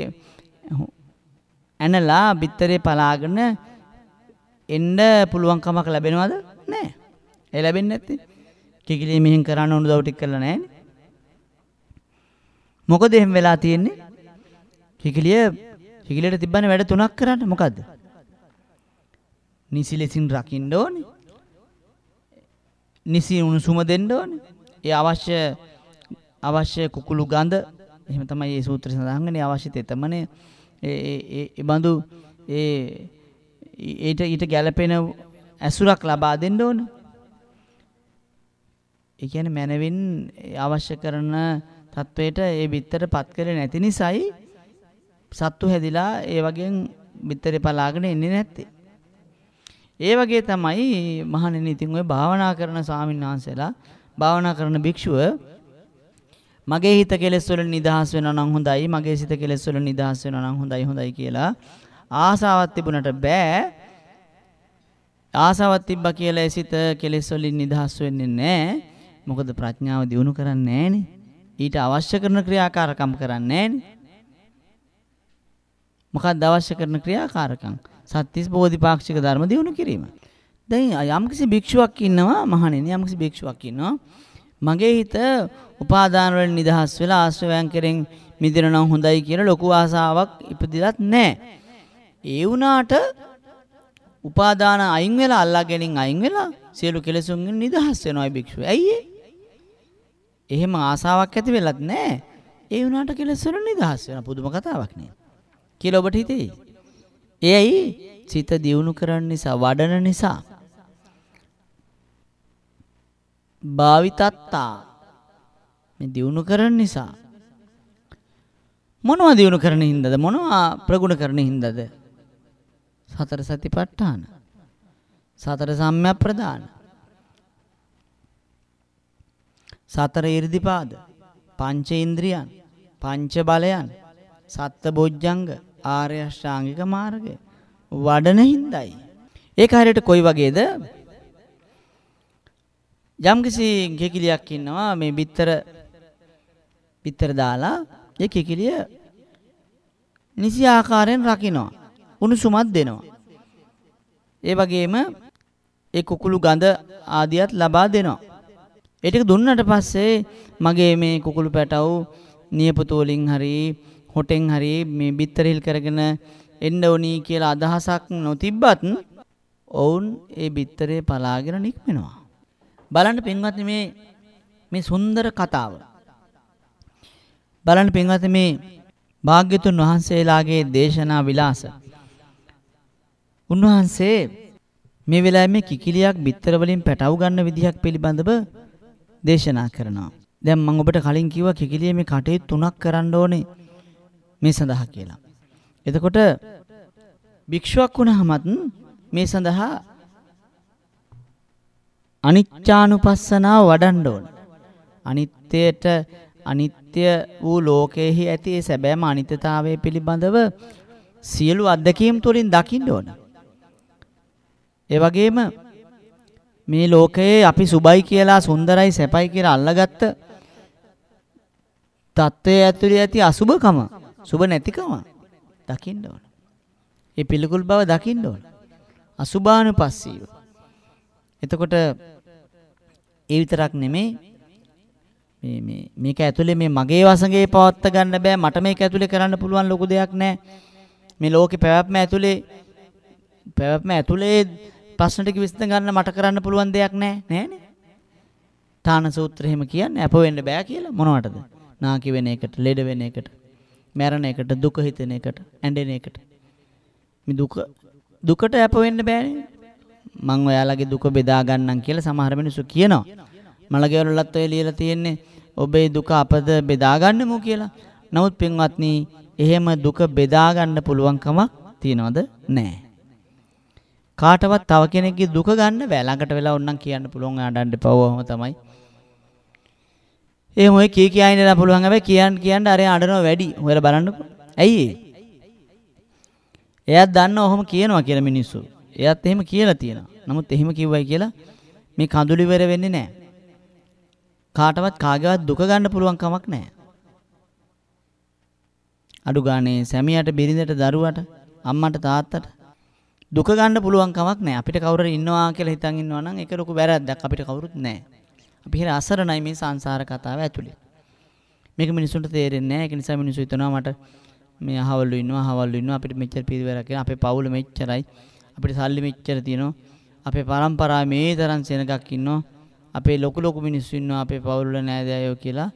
ඇනලා බිත්තරේ පලාගෙන එන්න පුළුවන් කමක් ලැබෙනවද? නැහැ. ඒ ලැබෙන්නේ නැත්තේ. කිකිලි මෙහෙන් කරන්න ඕන දව ටික කරලා නැහැ නේ. මොකද එහෙම වෙලා තියෙන්නේ? කිකිලිය කිකිලියට තිබ්බනේ වැඩ තුනක් කරන්න මොකද්ද? නිසි ලෙසින් රකින්න ඕනේ. නිසි උණුසුම දෙන්න ඕනේ. ඒ අවශ්‍ය අවශ්‍ය කුකුළු ගඳ එහෙම තමයි මේ සූත්‍රය සඳහන් වෙන්නේ අවශ්‍ය තෙතමනේ ඒ ඒ ඒ බඳු ඒ ඊට ඊට ගැළපෙන ඇසුරක් ලබා දෙන්න ඕනේ. ඒ කියන්නේ මනවින් අවශ්‍ය කරන තත්වයට ඒ බිත්තර පත් කරේ නැති නිසායි සත්තු හැදිලා ඒ වගේන් බිත්තරේ පලාගෙන එන්නේ නැත්තේ. ඒ වගේ තමයි මහණෙනි ඉතින් ඔය භාවනා කරන ස්වාමීන් වහන්සේලා භාවනා කරන භික්ෂුව මගේ හිත කෙලෙස් වල නිදහස් වෙනවා නම් හොඳයි මගේ සිත කෙලෙස් වල නිදහස් වෙනවා නම් හොඳයි හොඳයි කියලා ආසාවක් තිබුණට බෑ ආසාවක් තිබ්බා කියලා ඒ සිත කෙලෙස් වලින් නිදහස් වෙන්නේ නැහැ මොකද ප්‍රඥාව දියුණු කරන්නේ නැහනේ ඊට අවශ්‍ය කරන ක්‍රියාකාරකම් කරන්නේ මොකක්ද අවශ්‍ය කරන ක්‍රියාකාරකම්? සත්‍තිස් බෝධිපාක්ෂික ධර්ම දිනු කිරීම. දැන් යම්කිසි භික්ෂුවක් ඉන්නවා මහණෙනි යම්කිසි භික්ෂුවක් ඉන්නවා මගේ හිත උපාදාන වලින් නිදහස් වෙලා ආශ්‍රවයන් කෙරෙන් මිදෙනවා හොඳයි කියන ලොකු ආසාවක් ඉපදිලත් නැහැ. ඒ වුණාට උපාදාන අයින් වෙලා අල්ලා ගැනීම අයින් වෙලා සියලු කෙලෙසුන්ගෙන් නිදහස් වෙනවායි භික්ෂුව. ඇයි ඒ? එහෙම ආසාවක් ඇති වෙලත් නැහැ. ඒ වුණාට කෙලෙස් වල නිදහස් වෙන පුදුම කතාවක් නේ. කියලා ඔබට හිතෙයි. එයයි සිත දියුණු කරන්න නිසා වඩන නිසා. භාවිතත්තා මේ දියුණු කරන නිසා මොනවා දියුණු කරන හින්දාද මොනවා ප්‍රගුණ කරන හින්දාද සතර සතිපට්ඨාන සතර සම්‍යක් ප්‍රදාන සතර 이르දිපාද, පංචේන්ද්‍රියන්, පංච බලයන්, සත්බොජ්ජංග, ආර්ය අෂ්ටාංගික මාර්ගය වඩන හිඳයි. ඒක හරියට කොයි වගේද? යම්කිසි කිකිලියක් ඉන්නවා මේ බිත්තර බිත්තර දාලා ඒ කිකිලිය නිසි ආකාරයෙන් රකිනවා. උණුසුමක් දෙනවා. ඒ වගේම ඒ කුකුළු ගඳ ආදියත් ලබා දෙනවා. ඒ ටික දුන්නට පස්සේ මගේ මේ කුකුළු පැටව නියපොතු වලින් හරි හොටෙන් හරි මේ බිත්තර හිල් කරගෙන එන්න ඕනි කියලා අදහසක් නොතිබ්බත් ඔවුන් ඒ බිත්තරේ පලාගෙන නික්මෙනවා. බලන්න පින්වත්නි මේ මේ සුන්දර කතාව. බලන්න පින්වත්නි මේ භාග්‍යතුන් වහන්සේලාගේ දේශනා විලාස. උන්වහන්සේ මේ වෙලාවේ මේ කිකිලියක් බිත්තර වලින් පැටව ගන්න විදිහක් පිළිබඳව දේශනා කරනවා. දැන් මම ඔබට කලින් කිව්වා කිකිලිය මේ කටයුතු තුනක් කරන්න ඕනේ මේ සඳහා කියලා. එතකොට භික්ෂුවක් වුණාමත් මේ සඳහා අනිච්චානුපස්සනාව වඩන්න ඕන. අනිත්‍යයට අනිත්‍ය වූ ලෝකයෙහි ඇති ඒ සැබෑම අනිත්‍යතාවය පිළිබඳව සියලු අත්දැකීම් තුළින් දකින්න ඕන. ඒ වගේම මේ ලෝකයේ අපි සුබයි කියලා සුන්දරයි සැපයි කියලා අල්ලගත්ත தත්ත්වයේ ඇතුළේ ඇති අසුබකම සුබ නැතිකම දකින්න ඕන. ඒ පිළිකුල් බව දකින්න ඕන. අසුභානුපස්සීව. එතකොට ඒ විතරක් නෙමේ මේ මේ මේක ඇතුලේ මේ මගේ වසඟේ පවත්ත ගන්න බෑ මට මේක ඇතුලේ කරන්න පුළුවන් ලොකු දෙයක් නෑ මේ ලෝකේ පැවැත්ම ඇතුලේ පැවැත්ම ඇතුලේ ප්‍රශ්නට විසඳ ගන්න මට කරන්න පුළුවන් දෙයක් නැහැ නෑනේ. තාන සූත්‍රය එහෙම කියන්නේ අප වෙන්න බෑ කියලා මොනවටද? නාකි වෙන එකට, ලෙඩ වෙන එකට, මැරෙන එකට, දුක හිතෙන එකට, ඇඬෙන එකට. මේ දුක දුකට අප වෙන්න බෑනේ. මං ඔයාලගේ දුක බෙදා ගන්නම් කියලා සමහර මිනිස්සු කියනවා. මලගෙවලලත් ඔය ලියලා තියෙන්නේ ඔබේ දුක අපද බෙදා ගන්නමු කියලා. නමුත් පින්වත්නි, එහෙම දුක බෙදා ගන්න පුළුවන් කමක් තියනවද? නැහැ. කාටවත් තව කෙනෙක්ගේ දුක ගන්න බෑ ළඟට වෙලා ඕනනම් කියන්න පුළුවන් ආඩන්න එපා ඔහම තමයි. එහෙම ඔය කී කියා ඉඳලා පුළුවන් හැබැයි කියන්න කියන්න අර අඬනවා වැඩි. ඔයාලා බලන්නකො. ඇයි ඒ? එයාත් දන්නවා ඔහොම කියනවා කියලා මිනිස්සු. එයාත් එහෙම කියලා තියෙනවා. නමුත් එහෙම කිව්වයි කියලා මේ කඳුළු ඉවර වෙන්නේ නැහැ. කාටවත් කාගේවත් දුක ගන්න පුළුවන් කමක් නැහැ. අඩු ගානේ සැමියාට බිරිඳට දරුවට අම්මට තාත්තට දුක ගන්න පුළුවන් කමක් නැහැ. අපිට කවුරුරි ඉන්නවා කියලා හිතන් ඉන්නවා නම් ඒක ලොකු වැරද්දක්. අපිට කවුරුත් නැහැ. අපි හිර අසරණයි මේ සංසාර කතාව ඇතුලේ. මේක මිනිසුන්ට තේරෙන්නේ නැහැ. ඒක නිසා මිනිස්සු හිතනවා මට මේ අහවලු ඉන්නවා, අහවලු ඉන්නවා. අපිට මෙච්චර පිරිවැරක් කියලා. අපේ පවුල මෙච්චරයි. අපිට සල්ලි මෙච්චර තියෙනවා. අපේ પરම්පරාවේ මේ තරම් සෙනගක් ඉන්නවා. අපේ ලොකු ලොකු මිනිස්සු ඉන්නවා. අපේ පවුල නෑදෑයෝ කියලා.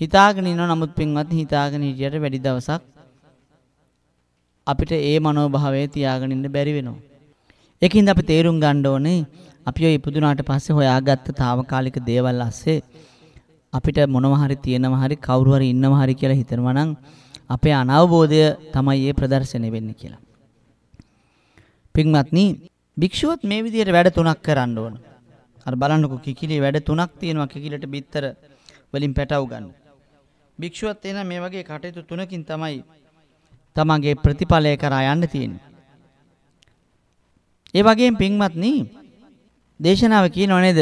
හිතාගෙන ඉන්නවා. නමුත් පින්වත් හිතාගෙන හිටියට වැඩි දවසක් අපිට ඒ මනෝභාවය තියාගෙන ඉන්න බැරි වෙනවා. ඒකින්ද අපි තේරුම් ගන්න ඕනේ අපි ඔය ඉපදුනාට පස්සේ හොයාගත්ත తాවකාලික දේවල් ඇස්සේ අපිට මොනවා හරි තියෙනවා හරි කවුරු හරි ඉන්නවා හරි කියලා හිතනවා නම් අපේ අනවබෝධය තමයි ඒ ප්‍රදර්ශනය වෙන්නේ කියලා. පින්වත්නි භික්ෂුවත් මේ විදිහට වැඩ තුනක් කරන්න ඕන. අර බලන්නකෝ කිකිලි වැඩ තුනක් තියෙනවා කිකිලට බිත්තර වලින් පැටව ගන්න. භික්ෂුවත් එන මේ වගේ කටයුතු තුනකින් තමයි තමන්ගේ ප්‍රතිඵලය කරා යන්න තියෙන්නේ. ඒ වගේම පින්වත්නි දේශනාව කියනව නේද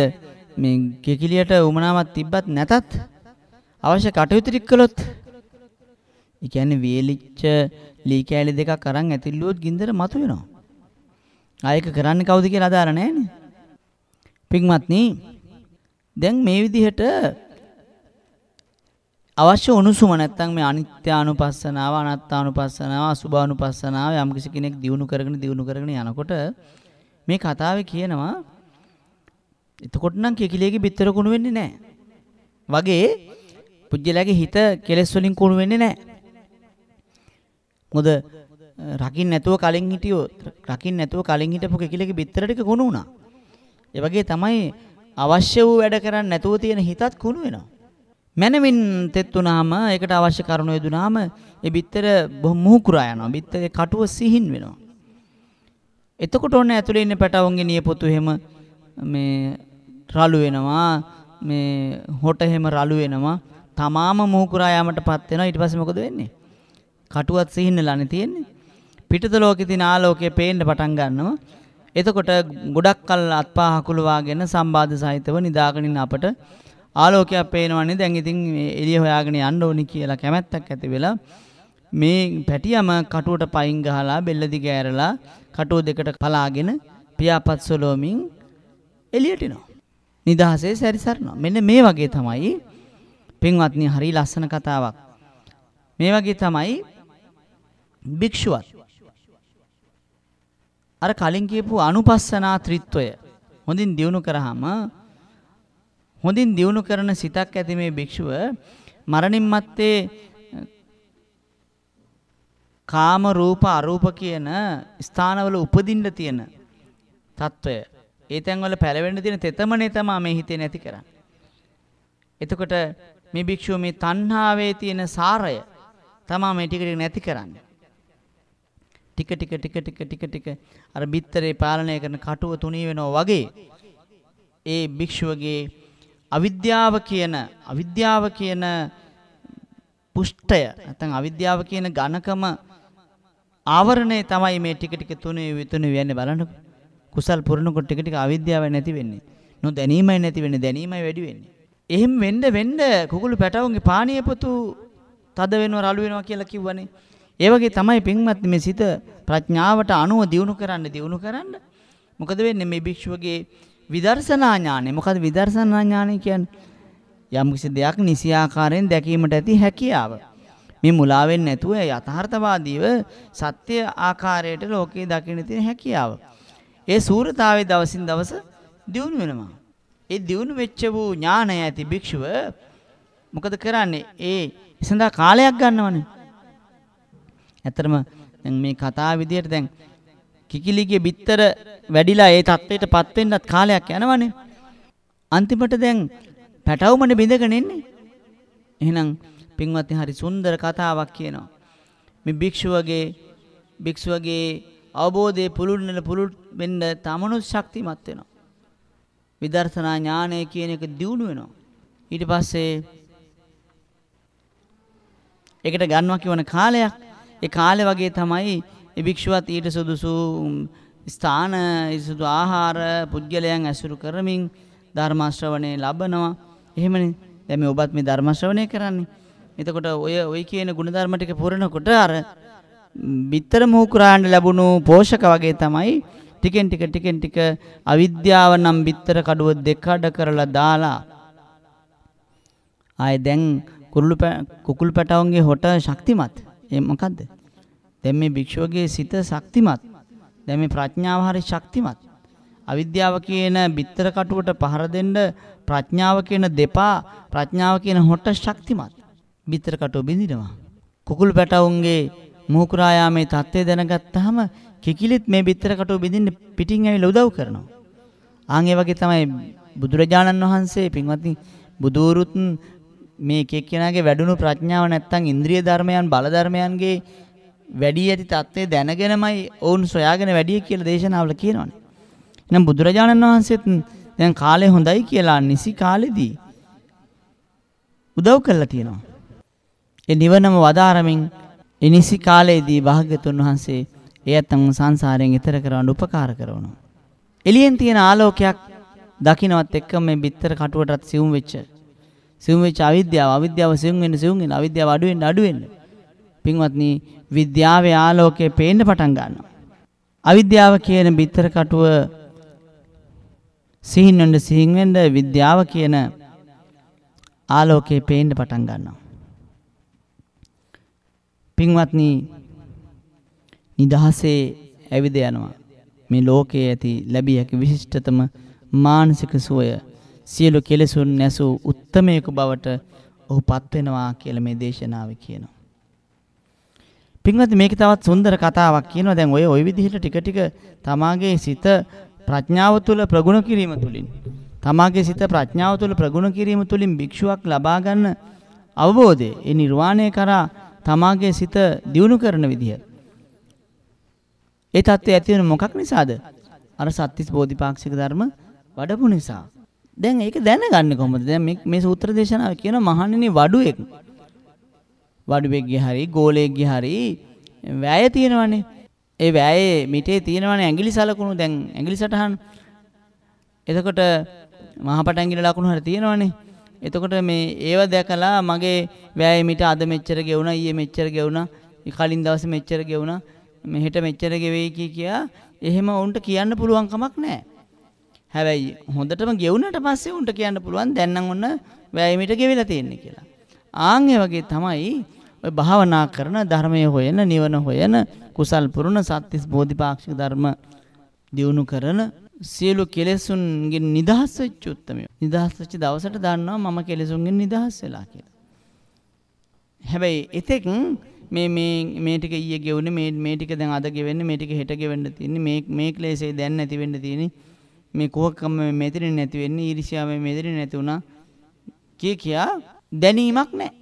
මේ කෙකිලියට උමනාවක් තිබ්බත් නැතත් අවශ්‍ය කටයුතු ටික කළොත් ඒ කියන්නේ වේලිච්ච ලී කෑලි දෙකක් අරන් ඇතිල්ලුවොත් ගින්දර මතුවෙනවා. ආයක කරන්නේ කවුද කියලා අදාළ නැහැනේ. පින්වත්නි දැන් මේ විදිහට අවශ්‍ය උණුසුම නැත්තම් මේ අනිත්‍යානුපස්සනාව අනාත්තානුපස්සනාව අසුභානුපස්සනාව යම්කිසි කෙනෙක් දියුණු කරගෙන දියුණු කරගෙන යනකොට මේ කතාවේ කියනවා එතකොට නම් කිකිලියගේ බිත්තර කුණු වෙන්නේ නැහැ. වගේ පුජ්‍යලගේ හිත කෙලස් වලින් කුණු වෙන්නේ නැහැ. මොකද රකින් නැතුව කලින් හිටියෝ රකින් නැතුව කලින් හිටපු කිකිලියගේ බිත්තර ටික කුණු වුණා. ඒ වගේ තමයි අවශ්‍ය වූ වැඩ කරන්නේ නැතුව තියෙන හිතත් කුණු වෙනවා. මනමින් තෙත් වුණාම ඒකට අවශ්‍ය කරුණු යෙදුනාම ඒ බිත්තර බොහොම මුහුකුරා යනවා. බිත්තරේ කටුව සිහින් වෙනවා. එතකොට ඔන්න ඇතුලේ ඉන්න පැටවුන්ගේ නියපොතු එහෙම මේ රළු වෙනවා. මේ හොට එහෙම රළු වෙනවා. තමාම මුහුකුරා යාමටපත් වෙනවා. ඊට පස්සේ මොකද වෙන්නේ? කටුවත් සිහින්නලානේ තියෙන්නේ. පිටත ලෝකේ තියෙන ආලෝකය පේන්න පටන් ගන්නවා. එතකොට ගොඩක් කල් අත්පා හකුලවාගෙන සම්බාධ සහිතව නිදාගෙන අපට ආලෝකයක් පේනවන්නේ දැන් ඉතින් එළිය හොයාගෙන යන්න ඕනි කියලා කැමැත්තක් ඇති වෙලා මේ පැටියම කටුවට පයින් ගහලා බෙල්ල දිග ඇරලා කටුව දෙකට පලාගෙන පියාපත් සොලෝමින් එළියට එනවා. නිදහසේ සැරිසරනවා. මෙන්න මේ වගේ තමයි පින්වත්නි හරි ලස්සන කතාවක්. මේ වගේ තමයි භික්ෂුවත් අර කලින් කියපු අනුපස්සනා ත්‍රිත්වය හොඳින් දියුණු කරාම හොඳින් දියුණු කරන සිතක් ඇති මේ භික්ෂුව මරණින් මත්තේ කාම රූප අරූප කියන ස්ථානවල උපදින්න තියෙන తত্ত্বය ඒ තැන්වල පැලවෙන්න තියෙන තෙතමනේ තමයි මේ හිතේ නැති කරන්නේ. එතකොට මේ භික්ෂුව මේ තණ්හාවේ තියෙන සාරය තමයි මේ ටික ටික නැති කරන්නේ. ටික ටික ටික ටික ටික ටික අර බිත්තරේ පාලනය කරන කටුව තුනී වෙනවා වගේ ඒ භික්ෂුවගේ අවිද්‍යාව කියන අවිද්‍යාව කියන පුෂ්ඨය නැත්නම් අවිද්‍යාව කියන ඝනකම ආවරණය තමයි මේ ටික ටික තුනේ විතුනේ වෙන්නේ බලන්න කුසල් පුරනකොට ටික ටික අවිද්‍යාව නැති වෙන්නේ නොදැනීමයි නැති වෙන්නේ දැනීමයි වැඩි වෙන්නේ එහෙම වෙන්න වෙන්න කුකුළු පැටවුන්ගේ පාණියපතු තද වෙනවා රළු වෙනවා කියලා කිව්වනේ ඒ වගේ තමයි පින්වත් මේ සිත ප්‍රඥාවට අනුව දියුණු කරන්න දියුණු කරන්න මොකද වෙන්නේ මේ භික්ෂුවගේ විදර්ශනා ඥානය. මොකද විදර්ශනා ඥානය කියන්නේ යම්කිසි දෙයක් නිසි ආකාරයෙන් දැකීමට ඇති හැකියාව. මේ මුලාවෙන් නැතුව යථාර්ථවාදීව සත්‍ය ආකාරයට ලෝකේ දකින්න තියෙන හැකියාව. ඒ සූරතාවේ දවසින් දවස දියුණු වෙනවා. ඒ දියුණු වෙච්ච වූ ඥානය ඇති භික්ෂුව මොකද කරන්නේ? ඒ සඳහා කාලයක් ගන්නවනේ. ඇත්තටම දැන් මේ කතා විදියට දැන් කිකිලිගේ බිත්තර වැඩිලා ඒ තත්ත්වයටපත් වෙන්නත් කාලයක් යනවනේ. අන්තිමට දැන් පැටවුමනේ බිඳගෙන ඉන්නේ. එහෙනම් පින්වත්නි හරි සුන්දර කතාවක් කියනවා. මේ භික්ෂුවගේ භික්ෂුවගේ අවබෝධයේ පුළුල්නල පුළුල් වෙන්න තමනුත් ශක්තිමත් වෙනවා. විදර්ශනා ඥානය කියන එක දියුණු වෙනවා. ඊට පස්සේ ඒකට ගන්නවා කියවන කාලයක් ඒ කාලේ වගේ තමයි ඒ භික්ෂුවත් ඊට සුදුසු ස්ථාන සුදු ආහාර පුද්ගලයන් ඇසුරු කරමින් ධර්ම ශ්‍රවණය ලබනවා. එහෙමනේ. දැන් මේ ඔබත් මේ ධර්ම ශ්‍රවණය කරන්නේ. එතකොට ඔය ඔය කියන ಗುಣධර්ම ටික පුරනකොට අර bitter මූකුරාණ්ඩ ලැබුණු පෝෂක වගේ තමයි ටිකෙන් ටික ටිකෙන් ටික අවිද්‍යාව නම් bitter කඩුව දෙකඩ කරලා දාලා ආයේ දැන් කුරුළු කුකුල් පැටවුන්ගේ හොට ශක්තිමත් ඒ මොකද්ද දැන් මේ භික්ෂුවගේ සිත ශක්තිමත්. දැන් මේ ප්‍රඥාව හරි ශක්තිමත්. අවිද්‍යාව කියන බිත්තර කටුවට පහර දෙන්න ප්‍රඥාව කියන දෙපා ප්‍රඥාව කියන හොට ශක්තිමත්. බිත්තර කටුව බිඳිනවා. කුකුල් පැටවුන්ගේ මෝකුරා යාමේ தත්ත්වය දැනගත්තාම කිකිලිත් මේ බිත්තර කටුව බිඳින්න පිටින් ඇවිල්ලා උදව් කරනවා. ආන් ඒ වගේ තමයි බුදුරජාණන් වහන්සේ පින්වත්නි බුදూరుත් මේ එක එක්කෙනාගේ වැඩුණු ප්‍රඥාව නැත්තම් ඉන්ද්‍රිය ධර්මයන් බල ධර්මයන්ගේ වැඩි ඇති தත්ත්වය දැනගෙනමයි ඔවුන් සොයාගෙන වැඩි කියලා දේශනාවල කියනවනේ. එහෙනම් බුදුරජාණන් වහන්සේත් දැන් කාලේ හොඳයි කියලා නිසි කාලෙදී උදව් කළා තියෙනවා. ඒ නිවනම වදාරමින් ඒ නිසි කාලයේදී භාග්‍යතුන් වහන්සේ එයත් තම සංසාරයෙන් ඈතර කරවන්න උපකාර කරනවා. එළියෙන් තියෙන ආලෝකයක් දකින්නවත් එක්කම මේ බිත්තර කටුවටත් සිවුම් වෙච්ච සිවුම් වෙච්ච අවිද්‍යාව අවිද්‍යාව සිවුම් වෙන සිවුම් වෙන අවිද්‍යාව අඩු වෙන අඩු වෙන්නේ පින්වත්නි විද්‍යාවේ ආලෝකය පේන්න පටන් ගන්නවා. අවිද්‍යාව කියන බිත්තර කටුව සිහින් වෙන්න සිහින් වෙන්න විද්‍යාව කියන ආලෝකය පේන්න පටන් ගන්නවා. පින්වත්නි නිදහසේ ඇවිද යනවා. මේ ලෝකයේ ඇති ලැබිය හැකි විශිෂ්ටතම මානසික සුවය සියලු කෙලෙසුන් නැසූ උත්තමයෙකු බවට ඔහු පත්වෙනවා කියලා මේ දේශනාවේ කියනවා. පින්වත් මේක තවත් සුන්දර කතාවක් කියනවා දැන් ඔය ওই විදිහට ටික ටික තමාගේ සිත ප්‍රඥාව තුළ ප්‍රගුණ කිරීම තුළින් තමාගේ සිත ප්‍රඥාව තුළ ප්‍රගුණ කිරීම තුළින් භික්ෂුවක් ලබා ගන්න අවබෝධය ඒ නිර්වාණය කරා තමාගේ සිත දියුණු කරන විදිහ ඒ தත්ත්වය ඇති වෙන මොකක් නිසාද? අර සත්‍තිස් බෝධිපාක්ෂික ධර්ම වඩපු නිසා. දැන් ඒක දැනගන්නේ කොහොමද? දැන් මේ මේ සූත්‍ර දේශනාව කියන මහණෙනි වඩුවෙක් වඩුවෙක්ගේ හරි ගෝලයෙක්ගේ හරි වැය තියෙනවනේ. ඒ වැයේ මිටේ තියෙනවනේ ඇඟිලි සලකුණු දැන් ඇඟිලි සටහන්. එතකොට මහපට ඇඟිලි ලකුණු හරි තියෙනවනේ. එතකොට මේ ඒව දැකලා මගේ වැය මිට අද මෙච්චර ගෙවුණා ඊයේ මෙච්චර ගෙවුණා කලින් දවසේ මෙච්චර ගෙවුණා මෙහෙට මෙච්චර ගෙවෙයි කිය කියා එහෙම උන්ට කියන්න පුළුවන් කමක් නැහැ. හැබැයි හොඳටම ගෙවුනට පස්සේ උන්ට කියන්න පුළුවන් දැන් නම් ඔන්න වැය මිට ගෙවිලා තියෙන්නේ කියලා. ආන් ඒ වගේ තමයි ඔය භාවනා කරන ධර්මය හොයන නිවන හොයන කුසල් පුරුණ සත්‍තිස් බෝධිපාක්ෂික ධර්ම දියුණු කරන සියලු කෙලෙසුන්ගෙන් නිදහස් වෙච්ච උත්මයෝ. නිදහස් වෙච්ච දවසට දන්නවා මම කෙලෙසුන්ගෙන් නිදහස් වෙලා කියලා. හැබැයි එතෙක් මේ මේ මේ ටික ඊයේ ගෙවුනේ මේ මේ ටික දැන් අද ගෙවෙන්නේ මේ ටික හෙට ගෙවෙන්න තියෙන්නේ මේ මේ ක්ලේශේ දැන් නැති වෙන්න තියෙන්නේ මේ කුහකම මෙතන නැති වෙන්නේ ඊර්ෂ්‍යාව මෙතන නැති වුණා කිය කියා දැනීමක් නැහැ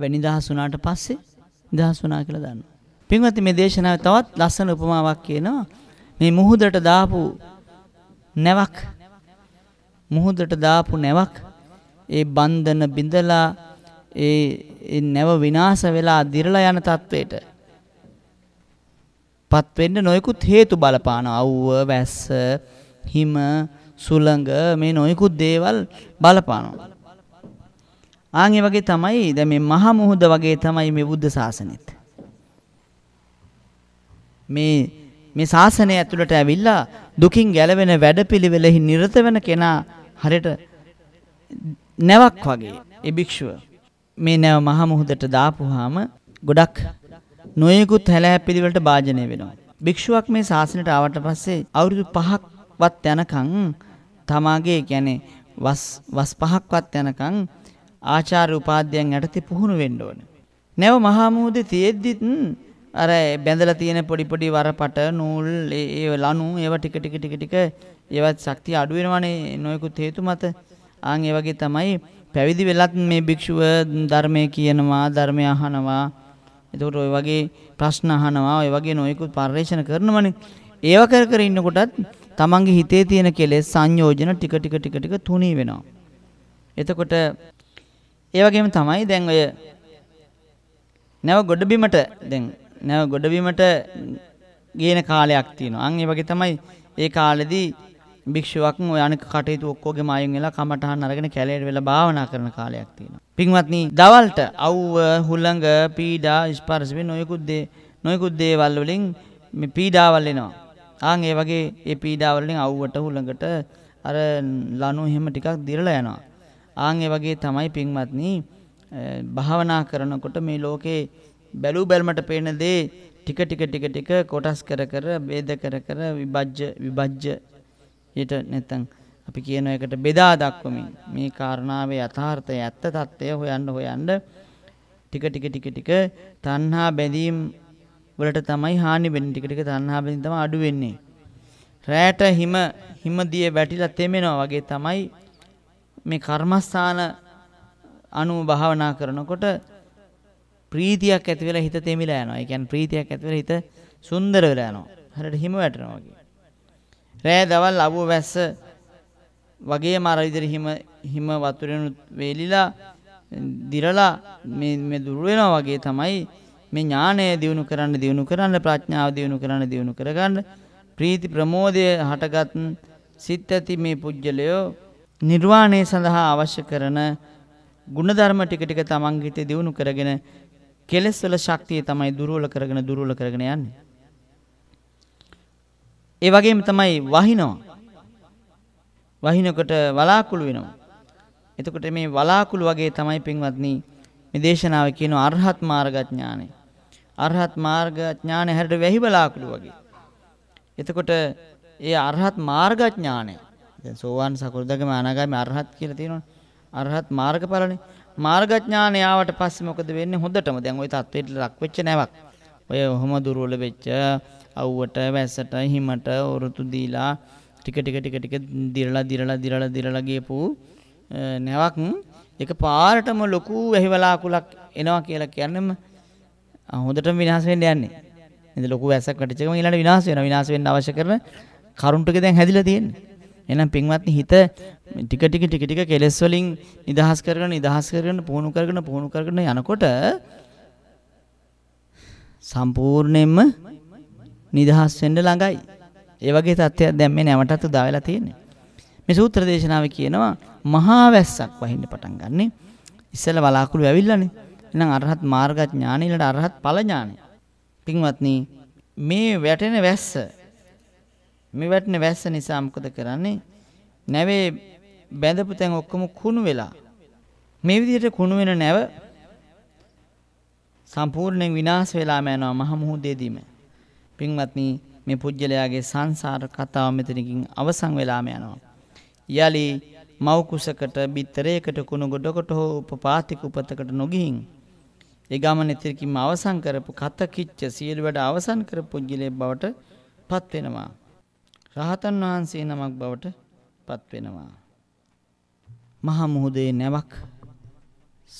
වැනි දහස් වුණාට පස්සේ දහස් වුණා කියලා දන්නවා. පින්වත් මේ දේශනාවේ තවත් ලස්සන උපමාවක් කියනවා. මේ මුහුදට දාපු නැවක් මුහුදට දාපු නැවක් ඒ බන්ධන බිඳලා ඒ නැව විනාශ වෙලා දිරලා යන තත්වයට පත් වෙන්න නොයෙකුත් හේතු බලපාන අවුව වැස්ස හිම සුළඟ මේ නොයෙකුත් දේවල් බලපානවා ආන් වගේ තමයි දැන් මේ මහා මුහුද වගේ තමයි මේ බුද්ධ ශාසනෙත්. මේ මේ ශාසනය ඇතුළට ඇවිල්ලා දුකින් ගැලවෙන වැඩපිළිවෙලෙහි නිරත වෙන කෙනා හරියට නැවක් වගේ ඒ භික්ෂුව මේ නැව මහා මුහුදට දාපුවාම ගොඩක් නොයෙකුත් හැලහැප්පිලි වලට භාජනය වෙනවා. භික්ෂුවක් මේ ශාසනයට ආවට පස්සේ අවුරුදු 5ක්වත් යනකම් තමාගේ කියන්නේ වස් වස් 5ක්වත් යනකම් ආචාර්ය උපාධ්‍යයන් යටතේ පුහුණු වෙන්න ඕන. නැව මහා මුහුදේ තියෙද්දිත් අර බැඳලා තියෙන පොඩි පොඩි වරපට නූල් ඒ ලණු ඒවා ටික ටික ටික ටික ඒවත් ශක්තිය අඩු වෙනවනේ නොයෙකුත් හේතු මත. ආන් ඒ වගේ තමයි පැවිදි වෙලත් මේ භික්ෂුව ධර්මය කියනවා ධර්මය අහනවා එතකොට ඔය වගේ ප්‍රශ්න අහනවා ඔය වගේ නොයෙකුත් පරිශ්‍රණ කරනවනේ ඒව කර කර ඉන්නකොටත් තමන්ගේ හිතේ තියෙන කෙලෙස් සංයෝජන ටික ටික ටික ටික තුනී වෙනවා එතකොට ඒ වගේම තමයි දැන් ඔය නැව ගොඩබිමට දැන් නැව ගොඩබිමට ගේන කාලයක් තියෙනවා. අන් ඒ වගේ තමයි ඒ කාලෙදී භික්ෂුවක් ඔය අනික කටයුතු ඔක්කොගේම අයින් වෙලා කමටහන් අරගෙන කැලේට වෙලා භාවනා කරන කාලයක් තියෙනවා. පින්වත්නි, දවල්ට අවුව, හුළඟ, පීඩා, ස්පර්ශ වෙන නොයෙකුත් දේ නොයෙකුත් දේවල් වලින් මේ පීඩාවල් එනවා. ආන් ඒ වගේ ඒ පීඩාවල් වලින් අවුවට හුළඟට අර ලනු එහෙම ටිකක් දිරලා යනවා. ආන් ඒ වගේ තමයි පින්වත්නි භාවනා කරනකොට මේ ලෝකේ බැලූ බැලමට පේන දේ ටික ටික ටික ටික කොටස් කර කර ભેද කර කර විභජ්‍ය විභජ්‍ය ඊට නැත්නම් අපි කියන එකට බෙදා දක්වමින් මේ කාරණාවේ යථාර්ථය ඇත්ත తත්වය හොයන්න හොයන්න ටික ටික ටික ටික තණ්හා බැඳීම් වලට තමයි හානි වෙන්නේ ටික ටික තණ්හා බැඳීම් තමයි අඩු වෙන්නේ රැට හිම හිම දිය වැටිලා තෙමෙනවා වගේ තමයි මේ කර්මස්ථාන අනුව භාවනා කරනකොට ප්‍රීතියක් ඇති වෙලා හිත තෙමිලා යනවා. ඒ කියන්නේ ප්‍රීතියක් ඇති වෙලා හිත සුන්දර වෙලා යනවා. හරියට හිම වැටෙනවා වගේ. රෑ දවල් අබුව වැස්ස වගේම අර විදිහට හිම හිම වතුරෙනුත් වේලිලා දිරලා මේ මේ දුර වෙනවා වගේ තමයි මේ ඥානය දිනු කරන්න දිනු කරන්න ප්‍රඥාව දිනු කරන්න දිනු කරගන්න ප්‍රීති ප්‍රමෝදය හටගත් සිත් ඇති මේ පුජ්‍යලයෝ නිර්වාණය සඳහා අවශ්‍ය කරන ගුණධර්ම ටික ටික තමන්ගේ හිතේ දියුණු කරගෙන කෙලෙස් වල ශක්තිය තමයි දුර්වල කරගෙන දුර්වල කරගෙන යන්නේ. ඒ වගේම තමයි වහිනවා. වහිනකොට වලාකුළු වෙනවා. එතකොට මේ වලාකුළු වගේ තමයි පින්වත්නි මේ දේශනාව කියන අරහත් මාර්ග ඥානය. අරහත් මාර්ග ඥානය හැරෙට වැහි වලාකුළු වගේ. එතකොට ඒ අරහත් මාර්ග ඥානය දැන් සෝවාන් සකෘදගම අනාගාමී අරහත් කියලා තියෙනවනේ. අරහත් මාර්ගඵලනේ. මාර්ගඥානය ආවට පස්සේ මොකද වෙන්නේ හොඳටම දැන් ওই தത്വෙට ලක් වෙච්ච නැවක්. ඔය ඔහොම දුර්වල වෙච්ච අවුවට වැස්සට හිමට වරුතු දීලා ටික ටික ටික ටික දිරලා දිරලා දිරලා දිරලා ගියපු නැවක් එක පාරටම ලොකු ඇහිවලාකුලක් එනවා කියලා කියන්නම හොඳටම විනාශ වෙන්න යන්නේ. ඉතින් ලොකු වැස්සක් වැටිච්ච ගමන් ඊළඟට විනාශ වෙනවා. විනාශ වෙන්න අවශ්‍ය කරන කරුණු ටික දැන් හැදිලා තියෙන්නේ. එහෙනම් පින්වත්නි හිත ටික ටික ටික ටික කෙලෙස් වලින් නිදහස් කරගෙන නිදහස් කරගෙන පුහුණු කරගෙන පුහුණු කරගෙන යනකොට සම්පූර්ණයෙන්ම නිදහස් වෙන්න ළඟයි. ඒ වගේ තත්ත්වයක් දැන් මේ නැවටත් උදා වෙලා තියෙන්නේ. මේ සූත්‍ර දේශනාවේ කියනවා මහා වැස්සක් වහින්න පටන් ගන්නෙ. ඉස්සෙල්ලා බලාකුළු ඇවිල්ලානේ. එහෙනම් අරහත් මාර්ග ඥාන ඊළඟ අරහත් ඵල ඥානය. පින්වත්නි මේ වැටෙන වැස්ස මේ වැටෙන වැස්ස නිසා මොකද කරන්නේ? නැවේ බැඳපු තැන් ඔක්කොම කුණු වෙලා. මේ විදිහට කුණු වෙන නැව සම්පූර්ණයෙන් විනාශ වෙලාම යනවා මහ මුහුදේදීම. පින්වත්නි මේ පුජ්‍යලයාගේ සංසාර කතාව මෙතනකින් අවසන් වෙලාම යනවා. යලි මව් කුසකට බිත්තරයකට කුණු ගොඩකට හෝ උපපාතික උපතකට නොගිහින් ඒ ගමන ඉතිරිකින්ම අවසන් කරපු කත කිච්ච සියලු වැඩ අවසන් කරපු පුජ්‍යලේ බවට පත් වෙනවා. රහතන් වහන්සේ නමක් බවට පත්වෙනවා. මහා මුහුදේ නැවක්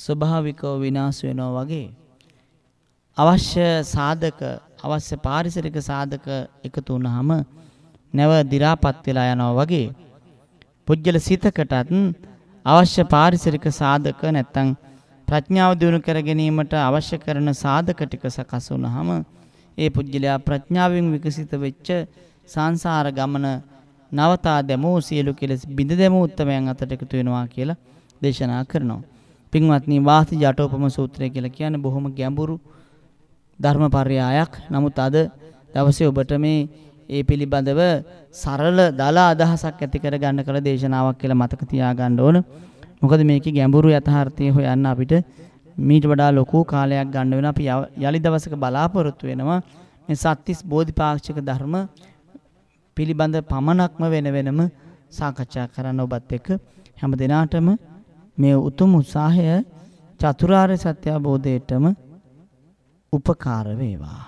ස්වභාවිකව විනාශ වෙනවා වගේ අවශ්‍ය සාධක අවශ්‍ය පාරිසරික සාධක එකතු වුනහම නැව දි รา පත් වෙලා යනවා වගේ පුජ්‍යල සිතකටත් අවශ්‍ය පාරිසරික සාධක නැත්තම් ප්‍රඥාව දිනු කර ගැනීමට අවශ්‍ය කරන සාධක ටික සකස් වුනහම ඒ පුජ්‍යලයා ප්‍රඥාවෙන් විකසිත වෙච්ච සංසාර ගමන නවතා දැමූ සියලු කෙලෙස් බිඳ දැමූ උත්තමයන් අතට එකතු වෙනවා කියලා දේශනා කරනවා. පින්වත්නි වාති ජටෝපම සූත්‍රය කියලා කියන්නේ බොහොම ගැඹුරු ධර්මපර්යායක්. නමුත් අද දවසේ ඔබට මේ ඒ පිළිබඳව සරල දලා අදහසක් ඇති කර ගන්න කළ දේශනාවක් කියලා මතක තියාගන්න ඕන. මොකද මේකේ ගැඹුරු යථාර්ථය හොයන්න අපිට මීට වඩා ලොකු කාලයක් ගන්න වෙන අපි යලි දවසක බලාපොරොත්තු වෙනවා මේ සත්‍තිස් බෝධිපාක්ෂික ධර්ම පිළිබඳ පමණක්ම වෙන වෙනම සාකච්ඡා කරන්න ඔබත් එක්ක හැම දිනාටම මේ උතුම් උත්සාහය චතුරාර්ය සත්‍ය අවබෝධයටම උපකාර වේවා